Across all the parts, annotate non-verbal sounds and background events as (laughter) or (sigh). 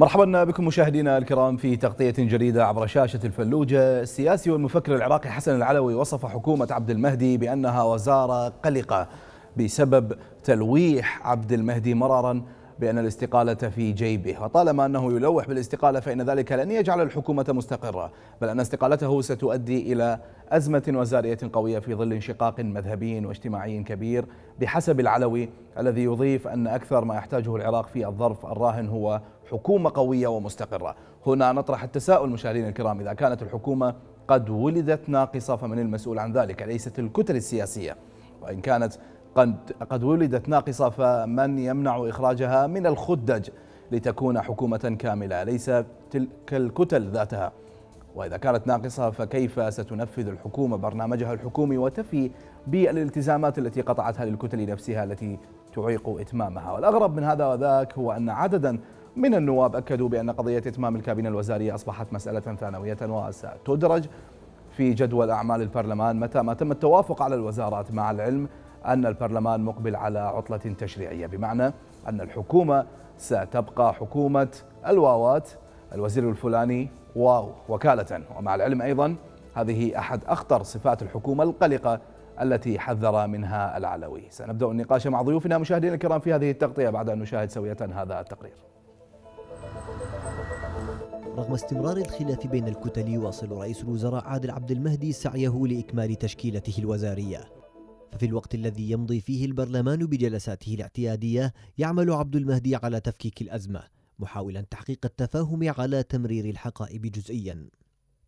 مرحبا بكم مشاهدينا الكرام في تغطية جديدة عبر شاشة الفلوجة السياسي والمفكر العراقي حسن العلوي وصف حكومة عبد المهدي بأنها وزارة قلقة بسبب تلويح عبد المهدي مرارا بأن الاستقالة في جيبه وطالما أنه يلوح بالاستقالة فإن ذلك لن يجعل الحكومة مستقرة بل أن استقالته ستؤدي إلى أزمة وزارية قوية في ظل انشقاق مذهبي واجتماعي كبير بحسب العلوي الذي يضيف أن أكثر ما يحتاجه العراق في الظرف الراهن هو حكومة قوية ومستقرة هنا نطرح التساؤل مشاهدينا الكرام إذا كانت الحكومة قد ولدت ناقصة فمن المسؤول عن ذلك ليست الكتل السياسية وإن كانت قد, قد ولدت ناقصة فمن يمنع إخراجها من الخدج لتكون حكومة كاملة ليس تلك الكتل ذاتها وإذا كانت ناقصة فكيف ستنفذ الحكومة برنامجها الحكومي وتفي بالالتزامات التي قطعتها للكتل نفسها التي تعيق إتمامها والأغرب من هذا وذاك هو أن عددا من النواب أكدوا بأن قضية إتمام الكابينة الوزارية أصبحت مسألة ثانوية وستدرج في جدول أعمال البرلمان متى ما تم التوافق على الوزارات مع العلم أن البرلمان مقبل على عطلة تشريعية بمعنى أن الحكومة ستبقى حكومة الواوات الوزير الفلاني واو وكالة ومع العلم أيضا هذه أحد أخطر صفات الحكومة القلقة التي حذر منها العلوي سنبدأ النقاش مع ضيوفنا مشاهدينا الكرام في هذه التغطية بعد أن نشاهد سوية هذا التقرير رغم استمرار الخلاف بين الكتل يواصل رئيس الوزراء عادل عبد المهدي سعيه لإكمال تشكيلته الوزارية ففي الوقت الذي يمضي فيه البرلمان بجلساته الاعتيادية يعمل عبد المهدي على تفكيك الأزمة محاولا تحقيق التفاهم على تمرير الحقائب جزئيا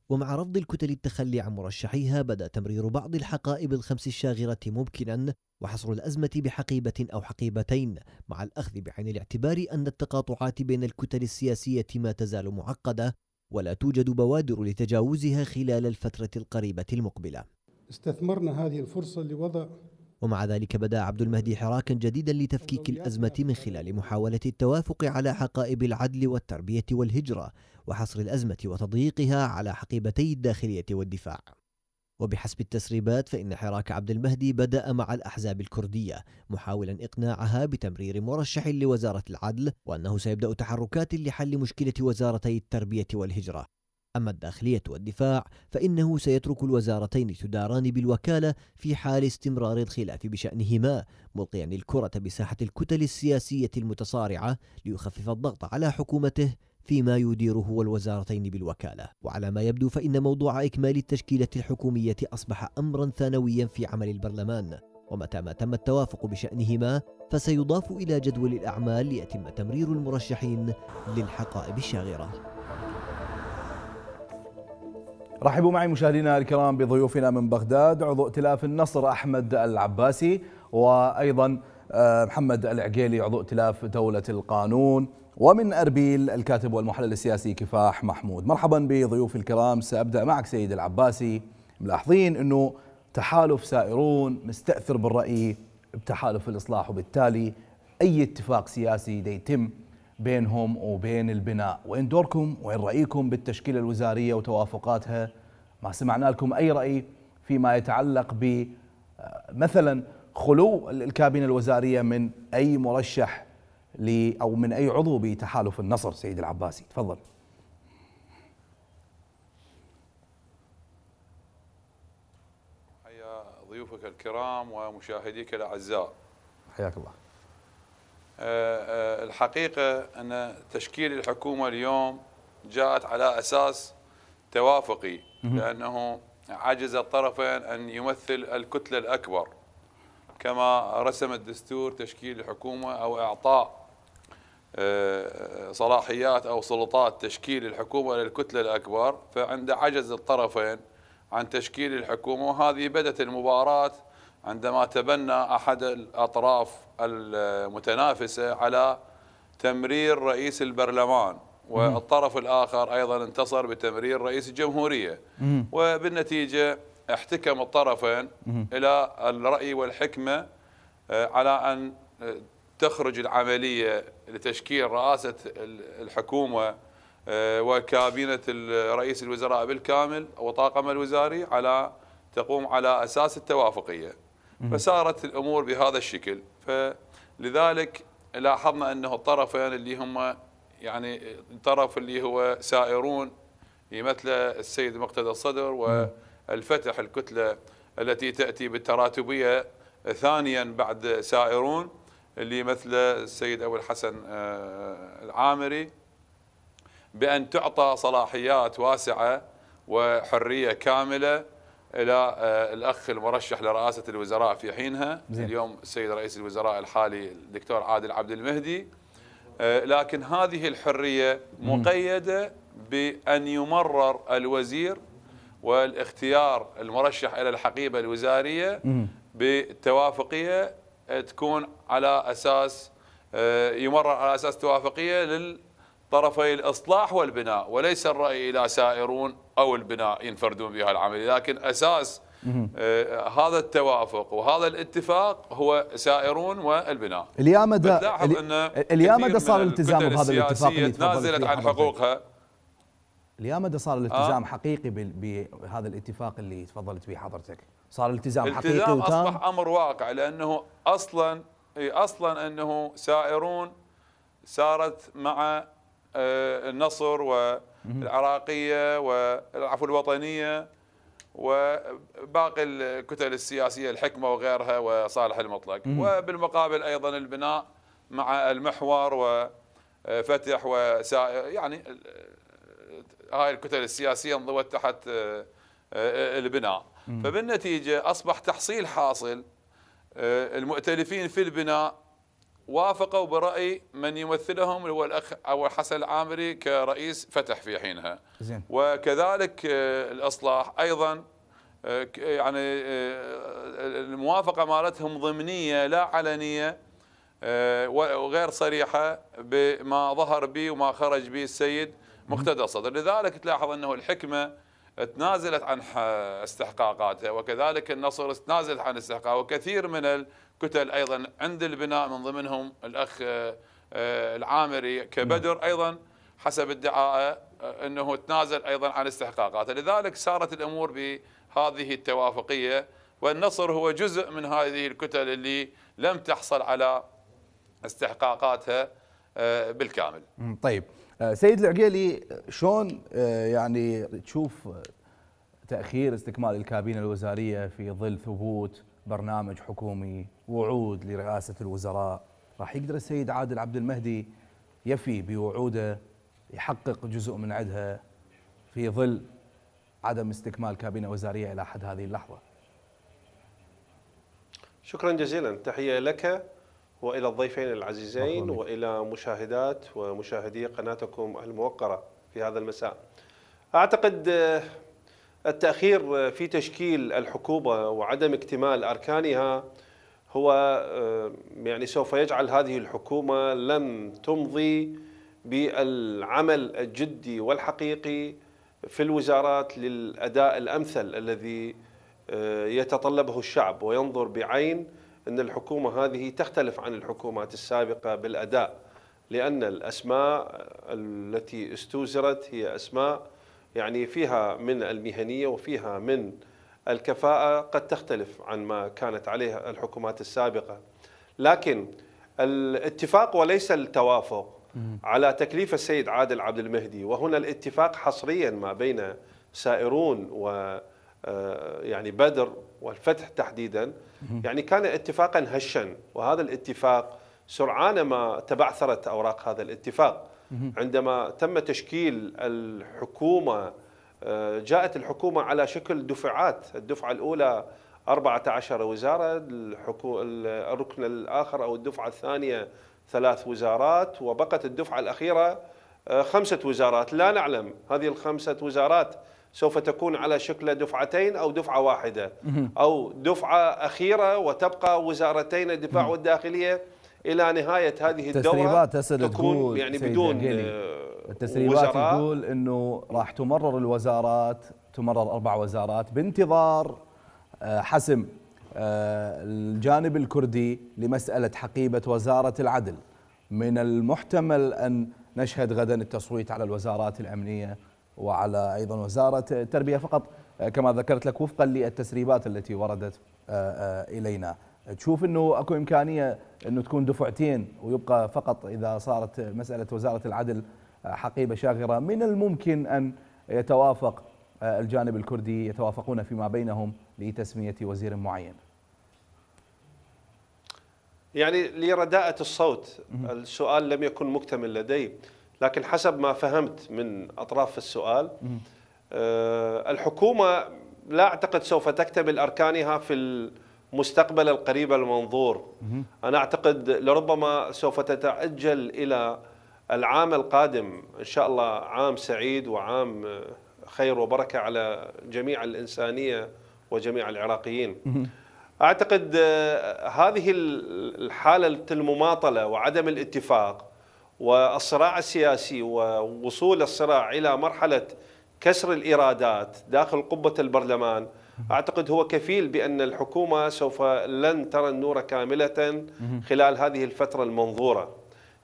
ومع رفض الكتل التخلي عن مرشحيها بدا تمرير بعض الحقائب الخمس الشاغرة ممكنا وحصر الأزمة بحقيبة أو حقيبتين مع الأخذ بعين الاعتبار أن التقاطعات بين الكتل السياسية ما تزال معقدة ولا توجد بوادر لتجاوزها خلال الفترة القريبة المقبلة استثمرنا هذه الفرصة لوضع ومع ذلك بدا عبد المهدي حراكا جديدا لتفكيك الأزمة من خلال محاولة التوافق على حقائب العدل والتربية والهجرة وحصر الأزمة وتضييقها على حقيبتي الداخلية والدفاع وبحسب التسريبات فإن حراك عبد المهدي بدأ مع الأحزاب الكردية محاولا إقناعها بتمرير مرشح لوزارة العدل وأنه سيبدأ تحركات لحل مشكلة وزارتي التربية والهجرة أما الداخلية والدفاع فإنه سيترك الوزارتين تداران بالوكالة في حال استمرار الخلاف بشأنهما ملقيا الكرة بساحة الكتل السياسية المتصارعة ليخفف الضغط على حكومته فيما يديره الوزارتين بالوكالة وعلى ما يبدو فإن موضوع إكمال التشكيلة الحكومية أصبح أمرا ثانويا في عمل البرلمان ومتى ما تم التوافق بشأنهما فسيضاف إلى جدول الأعمال ليتم تمرير المرشحين للحقائب الشاغرة رحبوا معي مشاهدينا الكرام بضيوفنا من بغداد عضو ائتلاف النصر أحمد العباسي وأيضا آه، محمد العقيلي عضو ائتلاف دولة القانون ومن أربيل الكاتب والمحلل السياسي كفاح محمود مرحبا بضيوف الكرام سأبدأ معك سيد العباسي ملاحظين أنه تحالف سائرون مستأثر بالرأي بتحالف الإصلاح وبالتالي أي اتفاق سياسي يتم بينهم وبين البناء وين دوركم وين رأيكم بالتشكيلة الوزارية وتوافقاتها ما سمعنا لكم أي رأي فيما يتعلق ب آه، مثلا خلو الكابينه الوزاريه من اي مرشح او من اي عضو بتحالف النصر سيد العباسي تفضل حيا ضيوفك الكرام ومشاهديك الاعزاء حياك الله آه، آه، الحقيقه ان تشكيل الحكومه اليوم جاءت على اساس توافقي لانه عجز الطرفين ان يمثل الكتله الاكبر كما رسم الدستور تشكيل الحكومة أو إعطاء آه، صلاحيات أو سلطات تشكيل الحكومة للكتلة الأكبر فعند عجز الطرفين عن تشكيل الحكومة وهذه بدت المباراة عندما تبنى أحد الأطراف المتنافسة على تمرير رئيس البرلمان والطرف الآخر أيضا انتصر بتمرير رئيس الجمهورية وبالنتيجة احتكم الطرفين إلى الرأي والحكمة آه، على أن آه، تخرج العملية لتشكيل رئاسة الحكومة آه، وكابينة رئيس الوزراء بالكامل وطاقم الوزاري على تقوم على أساس التوافقية فسارت الأمور بهذا الشكل فلذلك لاحظنا أنه الطرفين اللي هم يعني الطرف اللي هو سائرون يمثل السيد مقتدى الصدر و الفتح الكتلة التي تأتي بالتراتبية ثانيا بعد سائرون اللي مثل السيد أبو الحسن آه، العامري بأن تعطى صلاحيات واسعة وحرية كاملة إلى آه، الأخ المرشح لرئاسة الوزراء في حينها زين. اليوم السيد رئيس الوزراء الحالي الدكتور عادل عبد المهدي آه، لكن هذه الحرية مقيدة بأن يمرر الوزير والاختيار المرشح إلى الحقيبة الوزارية بتوافقيه آه، تكون على أساس آه، يمرر على أساس توافقية للطرفي الإصلاح والبناء وليس الرأي إلى سائرون أو البناء ينفردون بها العملية لكن أساس آه، هذا التوافق وهذا الاتفاق هو سائرون والبناء اليامدة اليامدة صار التزام بهذا الاتفاق اللي تنازلت عن حقوقها يا مدى صار الالتزام آه. حقيقي بهذا الاتفاق اللي تفضلت به حضرتك صار الالتزام, حقيقي وتام اصبح امر واقع لانه اصلا اصلا انه سائرون سارت مع آه، النصر والعراقيه والعفو الوطنيه وباقي الكتل السياسيه الحكمه وغيرها وصالح المطلق وبالمقابل ايضا البناء مع المحور وفتح آه، وسائر يعني هاي الكتل السياسيه انضوت تحت آه، آه، البناء فبالنتيجه اصبح تحصيل حاصل آه، المؤتلفين في البناء وافقوا برأي من يمثلهم هو الأخ ابو حسن العامري كرئيس فتح في حينها زين. وكذلك الإصلاح أيضا يعني الموافقة مالتهم ضمنية لا علنية وغير صريحة بما ظهر به وما خرج به السيد مقتدى الصدر لذلك تلاحظ أنه الحكمة تنازلت عن استحقاقاتها وكذلك النصر تنازلت عن استحقاقاتها وكثير من الكتل أيضا عند البناء من ضمنهم الأخ آه، آه، العامري كبدر نعم. أيضا حسب ادعائه آه، أنه تنازل أيضا عن استحقاقاته لذلك سارت الأمور بهذه التوافقية والنصر هو جزء من هذه الكتل اللي لم تحصل على استحقاقاتها بالكامل طيب آه، سيد العقيلي شلون آه، يعني تشوف تاخير استكمال الكابينه الوزاريه في ظل ثبوت برنامج حكومي وعود لرئاسه الوزراء راح يقدر السيد عادل عبد المهدي يفي بوعوده يحقق جزء من عدها في ظل عدم استكمال كابينه وزاريه الى حد هذه اللحظه شكرا جزيلا تحيه لك والى الضيفين العزيزين والى مشاهدات ومشاهدي قناتكم الموقره في هذا المساء. اعتقد آه، التاخير في تشكيل الحكومه وعدم اكتمال اركانها هو آه، يعني سوف يجعل هذه الحكومه لم تمضي بالعمل الجدي والحقيقي في الوزارات للاداء الامثل الذي آه، يتطلبه الشعب وينظر بعين أن الحكومة هذه تختلف عن الحكومات السابقة بالأداء لأن الأسماء التي استوزرت هي أسماء يعني فيها من المهنية وفيها من الكفاءة قد تختلف عن ما كانت عليه الحكومات السابقة لكن الاتفاق وليس التوافق على تكليف السيد عادل عبد المهدي وهنا الاتفاق حصريا ما بين سائرون و آه، يعني بدر والفتح تحديدا يعني كان اتفاقا هشا وهذا الاتفاق سرعان ما تبعثرت أوراق هذا الاتفاق عندما تم تشكيل الحكومة آه، جاءت الحكومة على شكل دفعات الدفعة الأولى 14 وزارة الركن الآخر أو الدفعة الثانية ثلاث وزارات وبقت الدفعة الأخيرة آه، خمسة وزارات لا نعلم هذه الخمسة وزارات سوف تكون على شكل دفعتين أو دفعة واحدة أو دفعة أخيرة وتبقى وزارتين الدفاع والداخلية إلى نهاية هذه الدورة تسريبات تكون يعني بدون آه، التسريبات تقول أنه راح تمرر الوزارات تمرر أربع وزارات بانتظار آه، حسم آه، الجانب الكردي لمسألة حقيبة وزارة العدل من المحتمل أن نشهد غدا التصويت على الوزارات الأمنية وعلى أيضا وزارة التربية فقط آه، كما ذكرت لك وفقا للتسريبات التي وردت آه، آه، إلينا تشوف أنه أكو إمكانية أنه تكون دفعتين ويبقى فقط إذا صارت مسألة وزارة العدل حقيبة شاغرة من الممكن أن يتوافق الجانب الكردي يتوافقون فيما بينهم لتسمية وزير معين يعني لرداءة الصوت السؤال لم يكن مكتمل لدي لكن حسب ما فهمت من أطراف السؤال آه، الحكومة لا أعتقد سوف تكتمل أركانها في المستقبل القريب المنظور أنا أعتقد لربما سوف تتعجل إلى العام القادم إن شاء الله عام سعيد وعام آه، خير وبركة على جميع الإنسانية وجميع العراقيين أعتقد آه، هذه الحالة المماطلة وعدم الاتفاق والصراع السياسي ووصول الصراع إلى مرحلة كسر الإيرادات داخل قبة البرلمان أعتقد هو كفيل بأن الحكومة سوف لن ترى النور كاملة خلال هذه الفترة المنظورة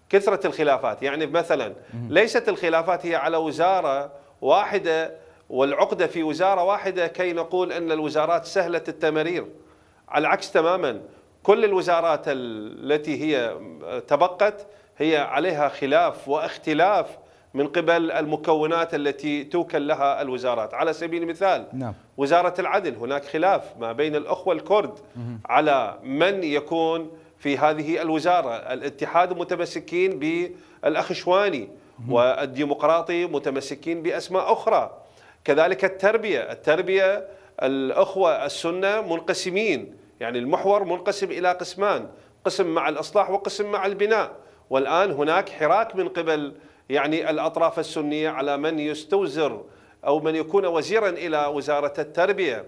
كثرة الخلافات يعني مثلا ليست الخلافات هي على وزارة واحدة والعقدة في وزارة واحدة كي نقول أن الوزارات سهلة التمرير على العكس تماما كل الوزارات التي هي تبقت هي عليها خلاف واختلاف من قبل المكونات التي توكل لها الوزارات على سبيل المثال نعم. وزارة العدل هناك خلاف ما بين الأخوة الكرد مم. على من يكون في هذه الوزارة الاتحاد متمسكين بالأخ شواني والديمقراطي متمسكين بأسماء أخرى كذلك التربية التربية الأخوة السنة منقسمين يعني المحور منقسم إلى قسمان قسم مع الإصلاح وقسم مع البناء والآن هناك حراك من قبل يعني الأطراف السنية على من يستوزر أو من يكون وزيرا إلى وزارة التربية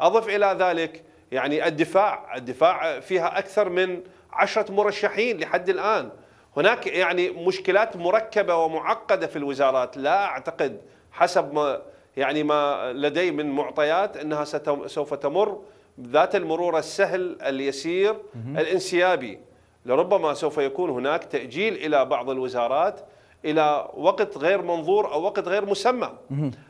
أضف إلى ذلك يعني الدفاع الدفاع فيها أكثر من عشرة مرشحين لحد الآن هناك يعني مشكلات مركبة ومعقدة في الوزارات لا أعتقد حسب ما يعني ما لدي من معطيات أنها سوف تمر ذات المرور السهل اليسير الانسيابي لربما سوف يكون هناك تأجيل إلى بعض الوزارات إلى وقت غير منظور أو وقت غير مسمى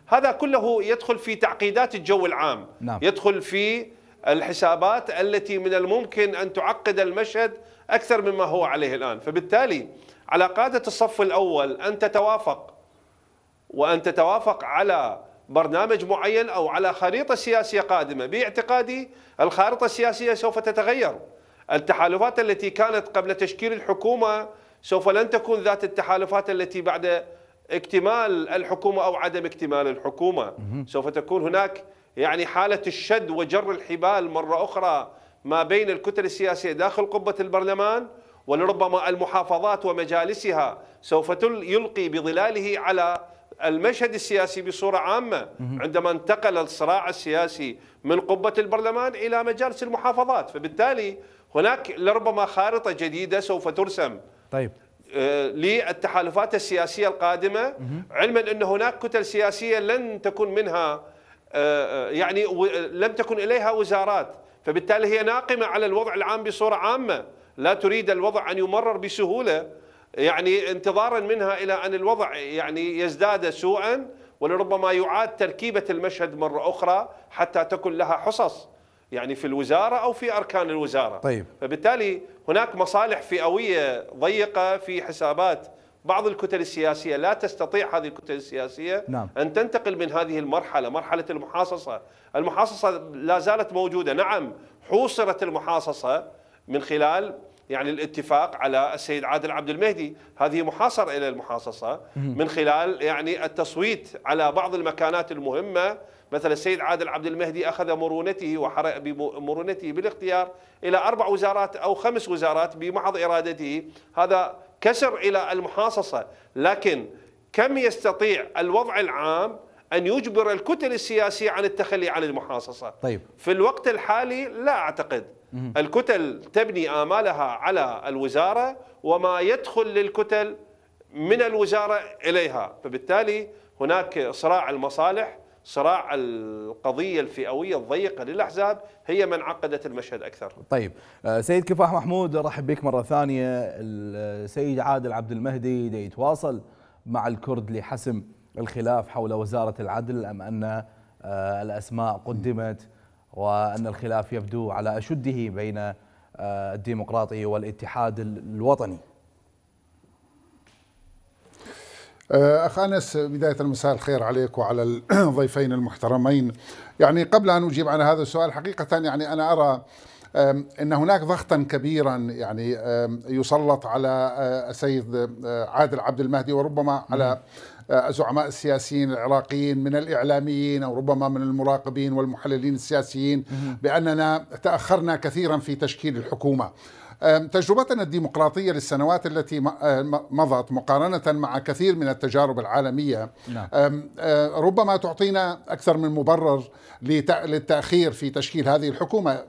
هذا كله يدخل في تعقيدات الجو العام نعم. يدخل في الحسابات التي من الممكن أن تعقد المشهد أكثر مما هو عليه الآن فبالتالي على قادة الصف الأول أن تتوافق وأن تتوافق على برنامج معين أو على خريطة سياسية قادمة باعتقادي الخارطة السياسية سوف تتغير التحالفات التي كانت قبل تشكيل الحكومة سوف لن تكون ذات التحالفات التي بعد اكتمال الحكومة أو عدم اكتمال الحكومة سوف تكون هناك يعني حالة الشد وجر الحبال مرة أخرى ما بين الكتل السياسية داخل قبة البرلمان ولربما المحافظات ومجالسها سوف يلقي بظلاله على المشهد السياسي بصورة عامة عندما انتقل الصراع السياسي من قبة البرلمان إلى مجالس المحافظات فبالتالي هناك لربما خارطة جديدة سوف ترسم طيب آه، للتحالفات السياسية القادمة علما أن هناك كتل سياسية لن تكون منها آه، آه، يعني لم تكن إليها وزارات فبالتالي هي ناقمة على الوضع العام بصورة عامة لا تريد الوضع أن يمرر بسهولة يعني انتظارا منها الى ان الوضع يعني يزداد سوءا ولربما يعاد تركيبه المشهد مره اخرى حتى تكن لها حصص يعني في الوزاره او في اركان الوزاره طيب. فبالتالي هناك مصالح فئويه ضيقه في حسابات بعض الكتل السياسيه لا تستطيع هذه الكتل السياسيه نعم. ان تنتقل من هذه المرحله مرحله المحاصصه المحاصصه لا زالت موجوده نعم حوصرت المحاصصه من خلال يعني الاتفاق على السيد عادل عبد المهدي هذه محاصرة إلى المحاصصة من خلال يعني التصويت على بعض المكانات المهمة مثلا السيد عادل عبد المهدي أخذ مرونته وحرق بمرونته بالاختيار إلى أربع وزارات أو خمس وزارات بمحض إرادته هذا كسر إلى المحاصصة لكن كم يستطيع الوضع العام أن يجبر الكتل السياسية عن التخلي عن المحاصصة طيب. في الوقت الحالي لا أعتقد الكتل تبني آمالها على الوزارة وما يدخل للكتل من الوزارة إليها فبالتالي هناك صراع المصالح صراع القضية الفئوية الضيقة للأحزاب هي من عقدت المشهد أكثر طيب آه، سيد كفاح محمود رحب بك مرة ثانية السيد عادل عبد المهدي يتواصل مع الكرد لحسم الخلاف حول وزارة العدل أم أن آه، الأسماء قدمت وأن الخلاف يبدو على أشده بين آه، الديمقراطي والاتحاد الوطني آه، أخ أنس بداية مساء الخير عليك وعلى الضيفين المحترمين يعني قبل أن أجيب عن هذا السؤال حقيقة يعني أنا أرى ان هناك ضغطا كبيرا يعني يسلط على آه، السيد عادل عبد المهدي وربما على آه، زعماء السياسيين العراقيين من الإعلاميين أو ربما من المراقبين والمحللين السياسيين بأننا تأخرنا كثيرا في تشكيل الحكومة تجربتنا الديمقراطية للسنوات التي أه، مضت مقارنة مع كثير من التجارب العالمية نعم. أه، ربما تعطينا أكثر من مبرر للتأخير في تشكيل هذه الحكومة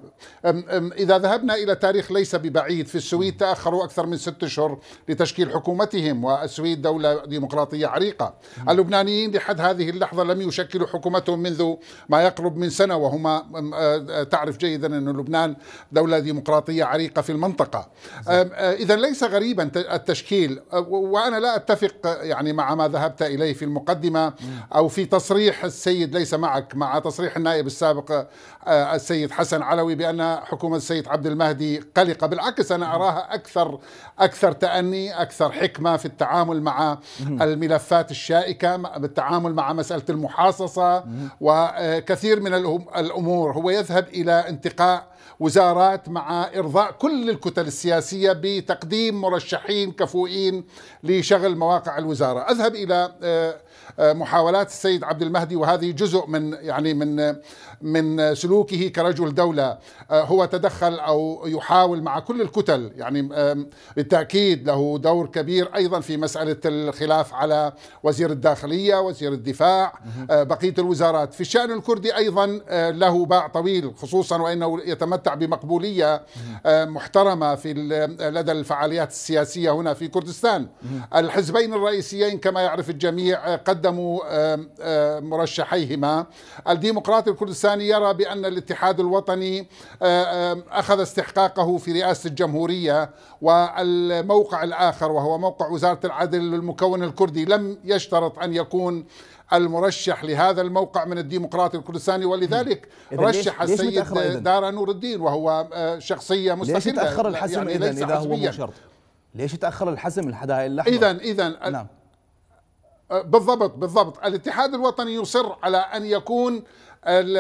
إذا ذهبنا إلى تاريخ ليس ببعيد في السويد تأخروا أكثر من ست أشهر لتشكيل حكومتهم والسويد دولة ديمقراطية عريقة اللبنانيين لحد هذه اللحظة لم يشكلوا حكومتهم منذ ما يقرب من سنة وهما أه، تعرف جيدا أن لبنان دولة ديمقراطية عريقة في المنطقة المنطقة أه، إذا ليس غريبا التشكيل أه، وأنا لا أتفق يعني مع ما ذهبت إليه في المقدمة أو في تصريح السيد ليس معك مع تصريح النائب السابق أه، السيد حسن علوي بأن حكومة السيد عبد المهدي قلقة بالعكس أنا أراها أكثر أكثر تأني أكثر حكمة في التعامل مع الملفات الشائكة بالتعامل مع مسألة المحاصصة وكثير من الأمور هو يذهب إلى انتقاء وزارات مع إرضاء كل الكتل السياسية بتقديم مرشحين كفؤين لشغل مواقع الوزارة أذهب إلى آه، آه، محاولات السيد عبد المهدي وهذه جزء من يعني من آه، من سلوكه كرجل دولة آه، هو تدخل أو يحاول مع كل الكتل يعني بالتأكيد له دور كبير أيضا في مسألة الخلاف على وزير الداخلية وزير الدفاع آه، بقية الوزارات في الشأن الكردي أيضا آه، له باع طويل خصوصا وأنه يتمتع بمقبولية محترمة في لدى الفعاليات السياسية هنا في كردستان الحزبين الرئيسيين كما يعرف الجميع قدموا مرشحيهما الديمقراطي الكردستاني الثاني يرى بأن الاتحاد الوطني آه، آه، أخذ استحقاقه في رئاسة الجمهورية والموقع الآخر وهو موقع وزارة العدل للمكون الكردي لم يشترط أن يكون المرشح لهذا الموقع من الديمقراطي الكردستاني ولذلك رشح ليش السيد ليش دار نور الدين وهو آه، شخصية مستقلة يعني ليش تأخر الحسم يعني إذا, إذا هو مشرط شرط ليش تأخر الحسم الحدائق الأحمر إذا إذا نعم بالضبط بالضبط الاتحاد الوطني يصر على أن يكون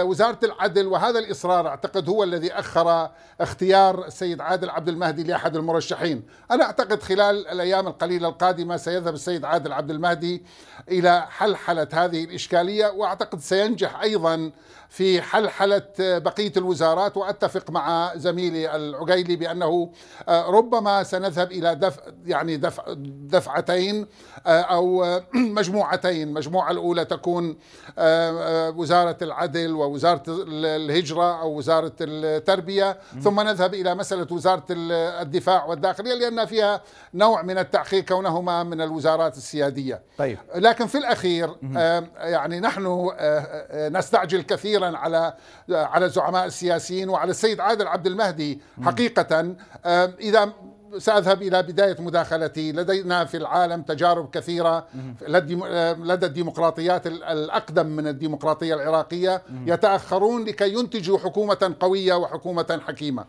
وزارة العدل وهذا الإصرار أعتقد هو الذي أخر اختيار السيد عادل عبد المهدي لأحد المرشحين أنا أعتقد خلال الأيام القليلة القادمة سيذهب السيد عادل عبد المهدي إلى حلحلة هذه الإشكالية وأعتقد سينجح أيضا في حلحلة بقية الوزارات وأتفق مع زميلي العقيلي بأنه آه، ربما سنذهب إلى دفع يعني دفع دفعتين آه، أو آه، (clears throat) مجموعتين المجموعة الأولى تكون وزارة العدل ووزارة الهجرة أو وزارة التربية ثم نذهب إلى مسألة وزارة الدفاع والداخلية لأن فيها نوع من التعقيد كونهما من الوزارات السيادية طيب. لكن في الأخير يعني نحن نستعجل كثيرا كثيرا على على الزعماء السياسيين وعلى السيد عادل عبد المهدي حقيقه اذا ساذهب الى بدايه مداخلتي لدينا في العالم تجارب كثيره لدى الديمقراطيات الاقدم من الديمقراطيه العراقيه يتاخرون لكي ينتجوا حكومه قويه وحكومه حكيمه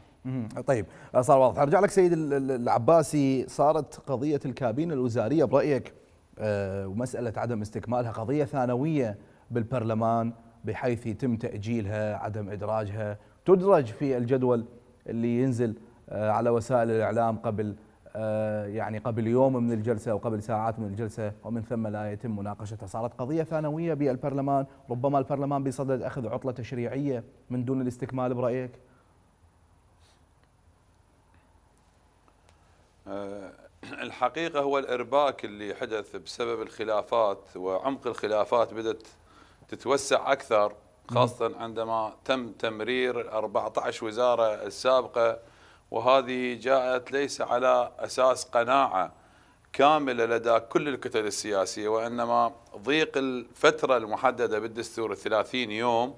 طيب صار واضح ارجع لك سيد العباسي صارت قضيه الكابينه الوزاريه برايك آه، ومساله عدم استكمالها قضيه ثانويه بالبرلمان بحيث يتم تأجيلها عدم إدراجها تدرج في الجدول اللي ينزل آه، على وسائل الإعلام قبل آه، يعني قبل يوم من الجلسة وقبل ساعات من الجلسة ومن ثم لا يتم مناقشتها صارت قضية ثانوية بالبرلمان ربما البرلمان بصدد أخذ عطلة تشريعية من دون الاستكمال برأيك آه، (clears throat) الحقيقة هو الإرباك اللي حدث بسبب الخلافات وعمق الخلافات بدأت تتوسع أكثر خاصة عندما تم تمرير 14 وزارة السابقة وهذه جاءت ليس على أساس قناعة كاملة لدى كل الكتل السياسية وإنما ضيق الفترة المحددة بالدستور 30 يوم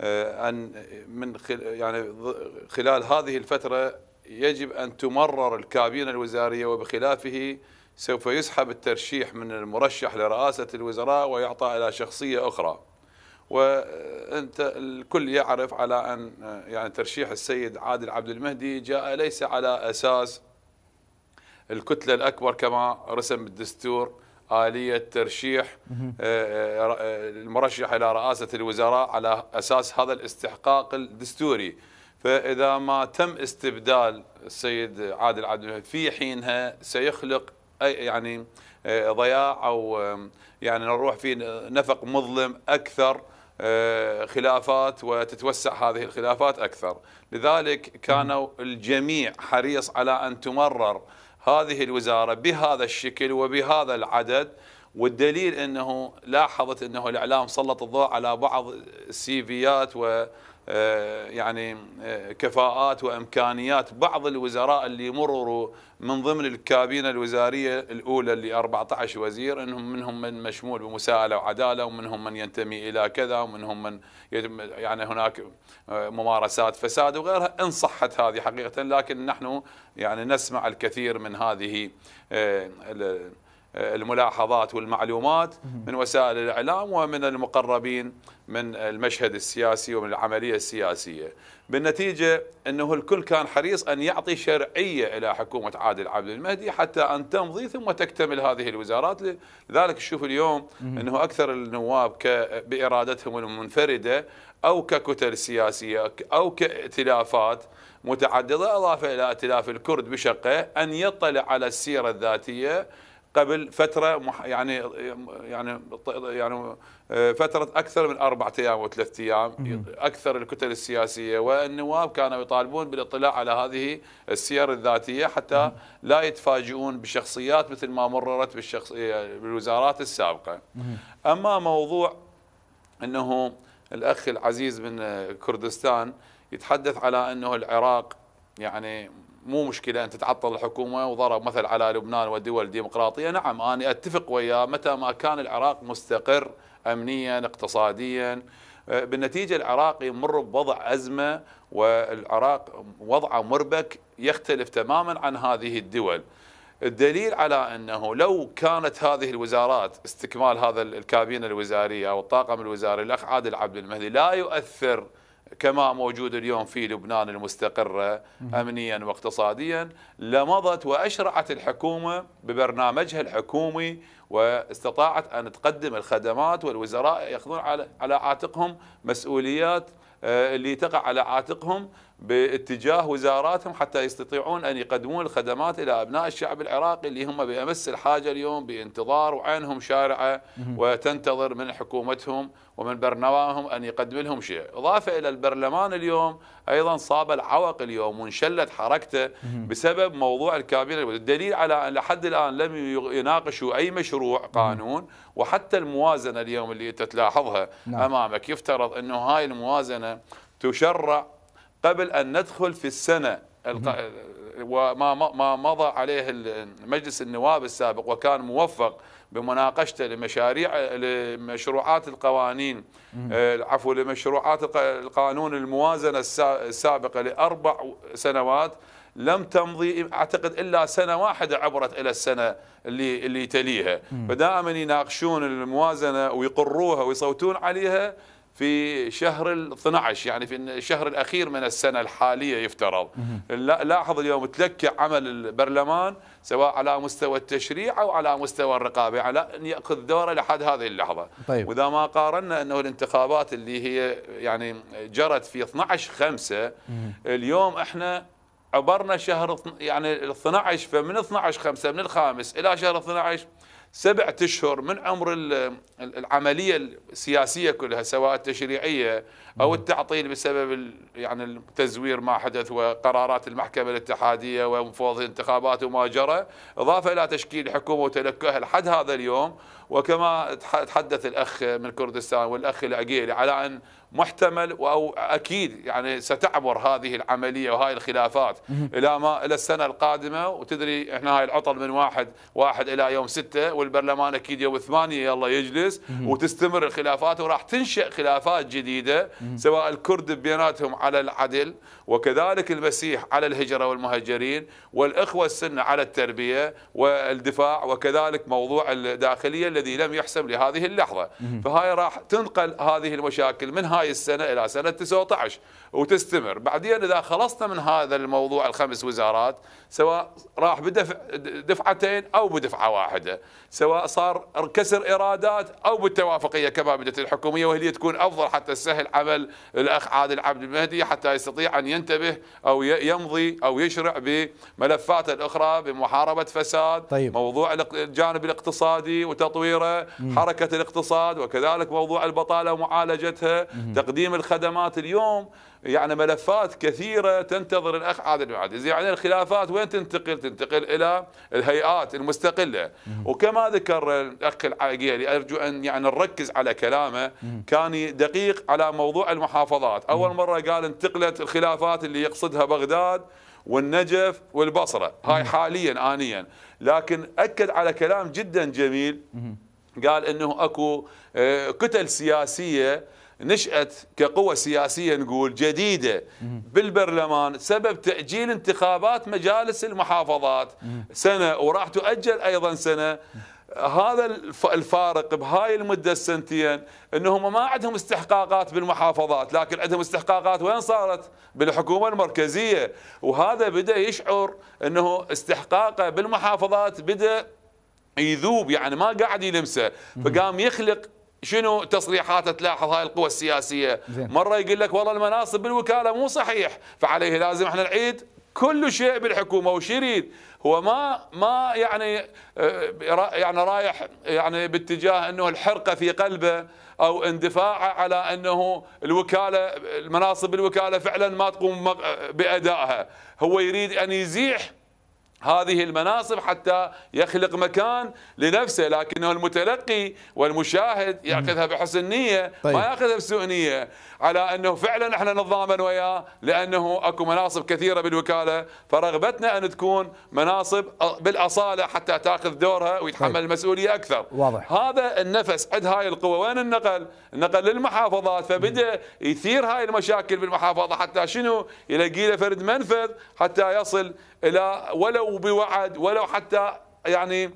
آه، أن من خل يعني خلال هذه الفترة يجب أن تمرر الكابينة الوزارية وبخلافه سوف يسحب الترشيح من المرشح لرئاسة الوزراء ويعطى إلى شخصية أخرى وأنت الكل يعرف على أن يعني ترشيح السيد عادل عبد المهدي جاء ليس على أساس الكتلة الأكبر كما رسم الدستور آلية ترشيح آه، آه، المرشح إلى رئاسة الوزراء على أساس هذا الاستحقاق الدستوري فإذا ما تم استبدال السيد عادل عبد المهدي في حينها سيخلق أي يعني آه، ضياع او يعني نروح في نفق مظلم اكثر آه، خلافات وتتوسع هذه الخلافات اكثر لذلك كانوا الجميع حريص على ان تمرر هذه الوزاره بهذا الشكل وبهذا العدد والدليل انه لاحظت انه الاعلام سلط الضوء على بعض السيفيات و آه، يعني آه، كفاءات وامكانيات بعض الوزراء اللي مرروا من ضمن الكابينه الوزاريه الاولى اللي 14 وزير انهم منهم من مشمول بمساءله وعداله ومنهم من ينتمي الى كذا ومنهم من يعني هناك آه، ممارسات فساد وغيرها ان صحت هذه حقيقه لكن نحن يعني نسمع الكثير من هذه آه، الملاحظات والمعلومات من وسائل الإعلام ومن المقربين من المشهد السياسي ومن العملية السياسية بالنتيجة أنه الكل كان حريص أن يعطي شرعية إلى حكومة عادل عبد المهدي حتى أن تمضي ثم تكتمل هذه الوزارات لذلك تشوف اليوم أنه أكثر النواب بإرادتهم المنفردة أو ككتل سياسية أو كائتلافات متعددة أضافة إلى ائتلاف الكرد بشقه أن يطلع على السيرة الذاتية قبل فتره يعني يعني يعني آه، فتره اكثر من اربعة ايام وثلاث ايام اكثر الكتل السياسيه والنواب كانوا يطالبون بالاطلاع على هذه السير الذاتيه حتى لا يتفاجئون بشخصيات مثل ما مررت بالشخص آه، بالوزارات السابقه. اما موضوع انه الاخ العزيز من آه، كردستان يتحدث على انه العراق يعني مو مشكلة أن تتعطل الحكومة وضرب مثل على لبنان والدول الديمقراطية نعم أنا أتفق وياه متى ما كان العراق مستقر أمنيا اقتصاديا آه، بالنتيجة العراق يمر بوضع أزمة والعراق وضعه مربك يختلف تماما عن هذه الدول الدليل على أنه لو كانت هذه الوزارات استكمال هذا الكابينة الوزارية أو الطاقم الوزاري الأخ عادل عبد المهدي لا يؤثر كما موجود اليوم في لبنان المستقرة أمنيا واقتصاديا لمضت وأشرعت الحكومة ببرنامجها الحكومي واستطاعت أن تقدم الخدمات والوزراء يأخذون على عاتقهم مسؤوليات آه، اللي تقع على عاتقهم باتجاه وزاراتهم حتى يستطيعون أن يقدمون الخدمات إلى أبناء الشعب العراقي اللي هم بأمس الحاجة اليوم بانتظار وعينهم شارعة وتنتظر من حكومتهم ومن برلمانهم أن يقدم لهم شيء إضافة إلى البرلمان اليوم أيضا صاب العوق اليوم وانشلت حركته بسبب موضوع الكابينة الدليل على أن لحد الآن لم يناقشوا أي مشروع قانون وحتى الموازنة اليوم اللي تلاحظها نعم. أمامك يفترض أنه هاي الموازنة تشرع قبل أن ندخل في السنة وما ما مضى عليه مجلس النواب السابق وكان موفق بمناقشته لمشاريع لمشروعات القوانين آه، عفوا لمشروعات القانون الموازنة السابقة لأربع سنوات لم تمضي اعتقد الا سنه واحده عبرت الى السنه اللي اللي تليها فدائما يناقشون الموازنه ويقروها ويصوتون عليها في شهر ال 12 يعني في الشهر الأخير من السنة الحالية يفترض لاحظ اليوم تلكع عمل البرلمان سواء على مستوى التشريع أو على مستوى الرقابة على يعني أن يأخذ دوره لحد هذه اللحظة طيب. وإذا ما قارنا أنه الانتخابات اللي هي يعني جرت في 12 5 اليوم احنا عبرنا شهر يعني ال 12 فمن 12 5 من الخامس إلى شهر 12 سبعة اشهر من عمر العمليه السياسيه كلها سواء التشريعيه او التعطيل بسبب يعني التزوير ما حدث وقرارات المحكمه الاتحاديه ومفوض الانتخابات وما جرى اضافه الى تشكيل حكومه وتلكها لحد هذا اليوم وكما تحدث الاخ من كردستان والاخ العقيلي على ان محتمل او اكيد يعني ستعبر هذه العمليه وهاي الخلافات الى ما الى السنه القادمه وتدري احنا هاي العطل من واحد واحد الى يوم ستة والبرلمان اكيد يوم ثمانية يلا يجلس وتستمر الخلافات وراح تنشا خلافات جديده سواء الكرد بيناتهم على العدل وكذلك المسيح على الهجرة والمهجرين والإخوة السنة على التربية والدفاع وكذلك موضوع الداخلية الذي لم يحسم لهذه اللحظة فهاي راح تنقل هذه المشاكل من هاي السنة إلى سنة 19 وتستمر بعدين إذا خلصنا من هذا الموضوع الخمس وزارات سواء راح بدفع دفعتين أو بدفعة واحدة سواء صار كسر إرادات أو بالتوافقية كما بدت الحكومية وهي تكون أفضل حتى تسهل عمل الأخ عادل عبد المهدي حتى يستطيع أن ينتبه أو يمضي أو يشرع بملفات الأخرى بمحاربة فساد طيب. موضوع الجانب الاقتصادي وتطويره مم. حركة الاقتصاد وكذلك موضوع البطالة ومعالجتها مم. تقديم الخدمات اليوم يعني ملفات كثيرة تنتظر الأخ عادل بن عزيز يعني الخلافات وين تنتقل تنتقل إلى الهيئات المستقلة وكما ذكر الأخ العقيلي أرجو أن يعني نركز على كلامه كان دقيق على موضوع المحافظات أول مرة قال انتقلت الخلافات اللي يقصدها بغداد والنجف والبصرة هاي حاليا آنيا لكن أكد على كلام جدا جميل قال أنه أكو آه، كتل سياسية نشأت كقوة سياسية نقول جديدة بالبرلمان سبب تأجيل انتخابات مجالس المحافظات سنة وراح تؤجل أيضا سنة هذا الفارق بهاي المدة السنتين أنهم ما عندهم استحقاقات بالمحافظات لكن عندهم استحقاقات وين صارت بالحكومة المركزية وهذا بدأ يشعر أنه استحقاقه بالمحافظات بدأ يذوب يعني ما قاعد يلمسه فقام يخلق شنو تصريحات تلاحظ هاي القوى السياسيه زين. مره يقول لك والله المناصب بالوكاله مو صحيح فعليه لازم احنا نعيد كل شيء بالحكومه وش يريد هو ما ما يعني آه، يعني رايح يعني باتجاه انه الحرقه في قلبه او اندفاعه على انه الوكاله المناصب بالوكاله فعلا ما تقوم آه، بادائها هو يريد ان يزيح هذه المناصب حتى يخلق مكان لنفسه لكنه المتلقي والمشاهد ياخذها بحسن نيه طيب. ما ياخذها بسوء نيه على انه فعلا احنا نتضامن وياه لانه اكو مناصب كثيره بالوكاله فرغبتنا ان تكون مناصب بالاصاله حتى تاخذ دورها ويتحمل طيب. المسؤوليه اكثر واضح. هذا النفس عند هاي القوه وين النقل؟ النقل للمحافظات فبدا يثير هاي المشاكل بالمحافظه حتى شنو؟ يلاقي له فرد منفذ حتى يصل الى ولو بوعد ولو حتى يعني آه،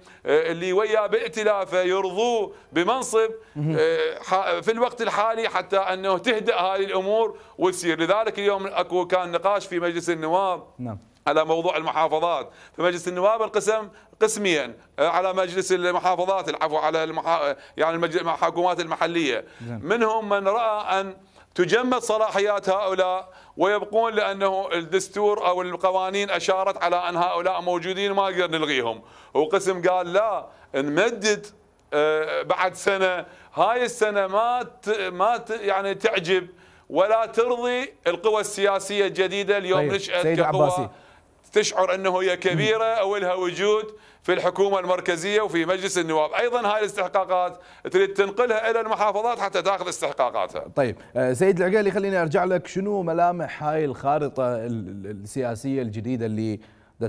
اللي وياه بائتلافه يرضوه بمنصب آه، في الوقت الحالي حتى انه تهدأ هذه الامور وتصير، لذلك اليوم اكو كان نقاش في مجلس النواب نعم على موضوع المحافظات في مجلس النواب القسم قسميا آه، على مجلس المحافظات العفو على المحا... يعني المج... المحاكمات المحليه نعم. منهم من راى ان تجمد صلاحيات هؤلاء ويبقون لانه الدستور او القوانين اشارت على ان هؤلاء موجودين ما نقدر نلغيهم وقسم قال لا نمدد آه، بعد سنه هاي السنه ما ما يعني تعجب ولا ترضي القوى السياسيه الجديده اليوم أيوه. نشات كقوى تشعر انه هي كبيره او لها وجود في الحكومة المركزية وفي مجلس النواب أيضا هاي الاستحقاقات تريد تنقلها إلى المحافظات حتى تأخذ استحقاقاتها طيب آه، سيد العقالي خليني أرجع لك شنو ملامح هاي الخارطة السياسية الجديدة اللي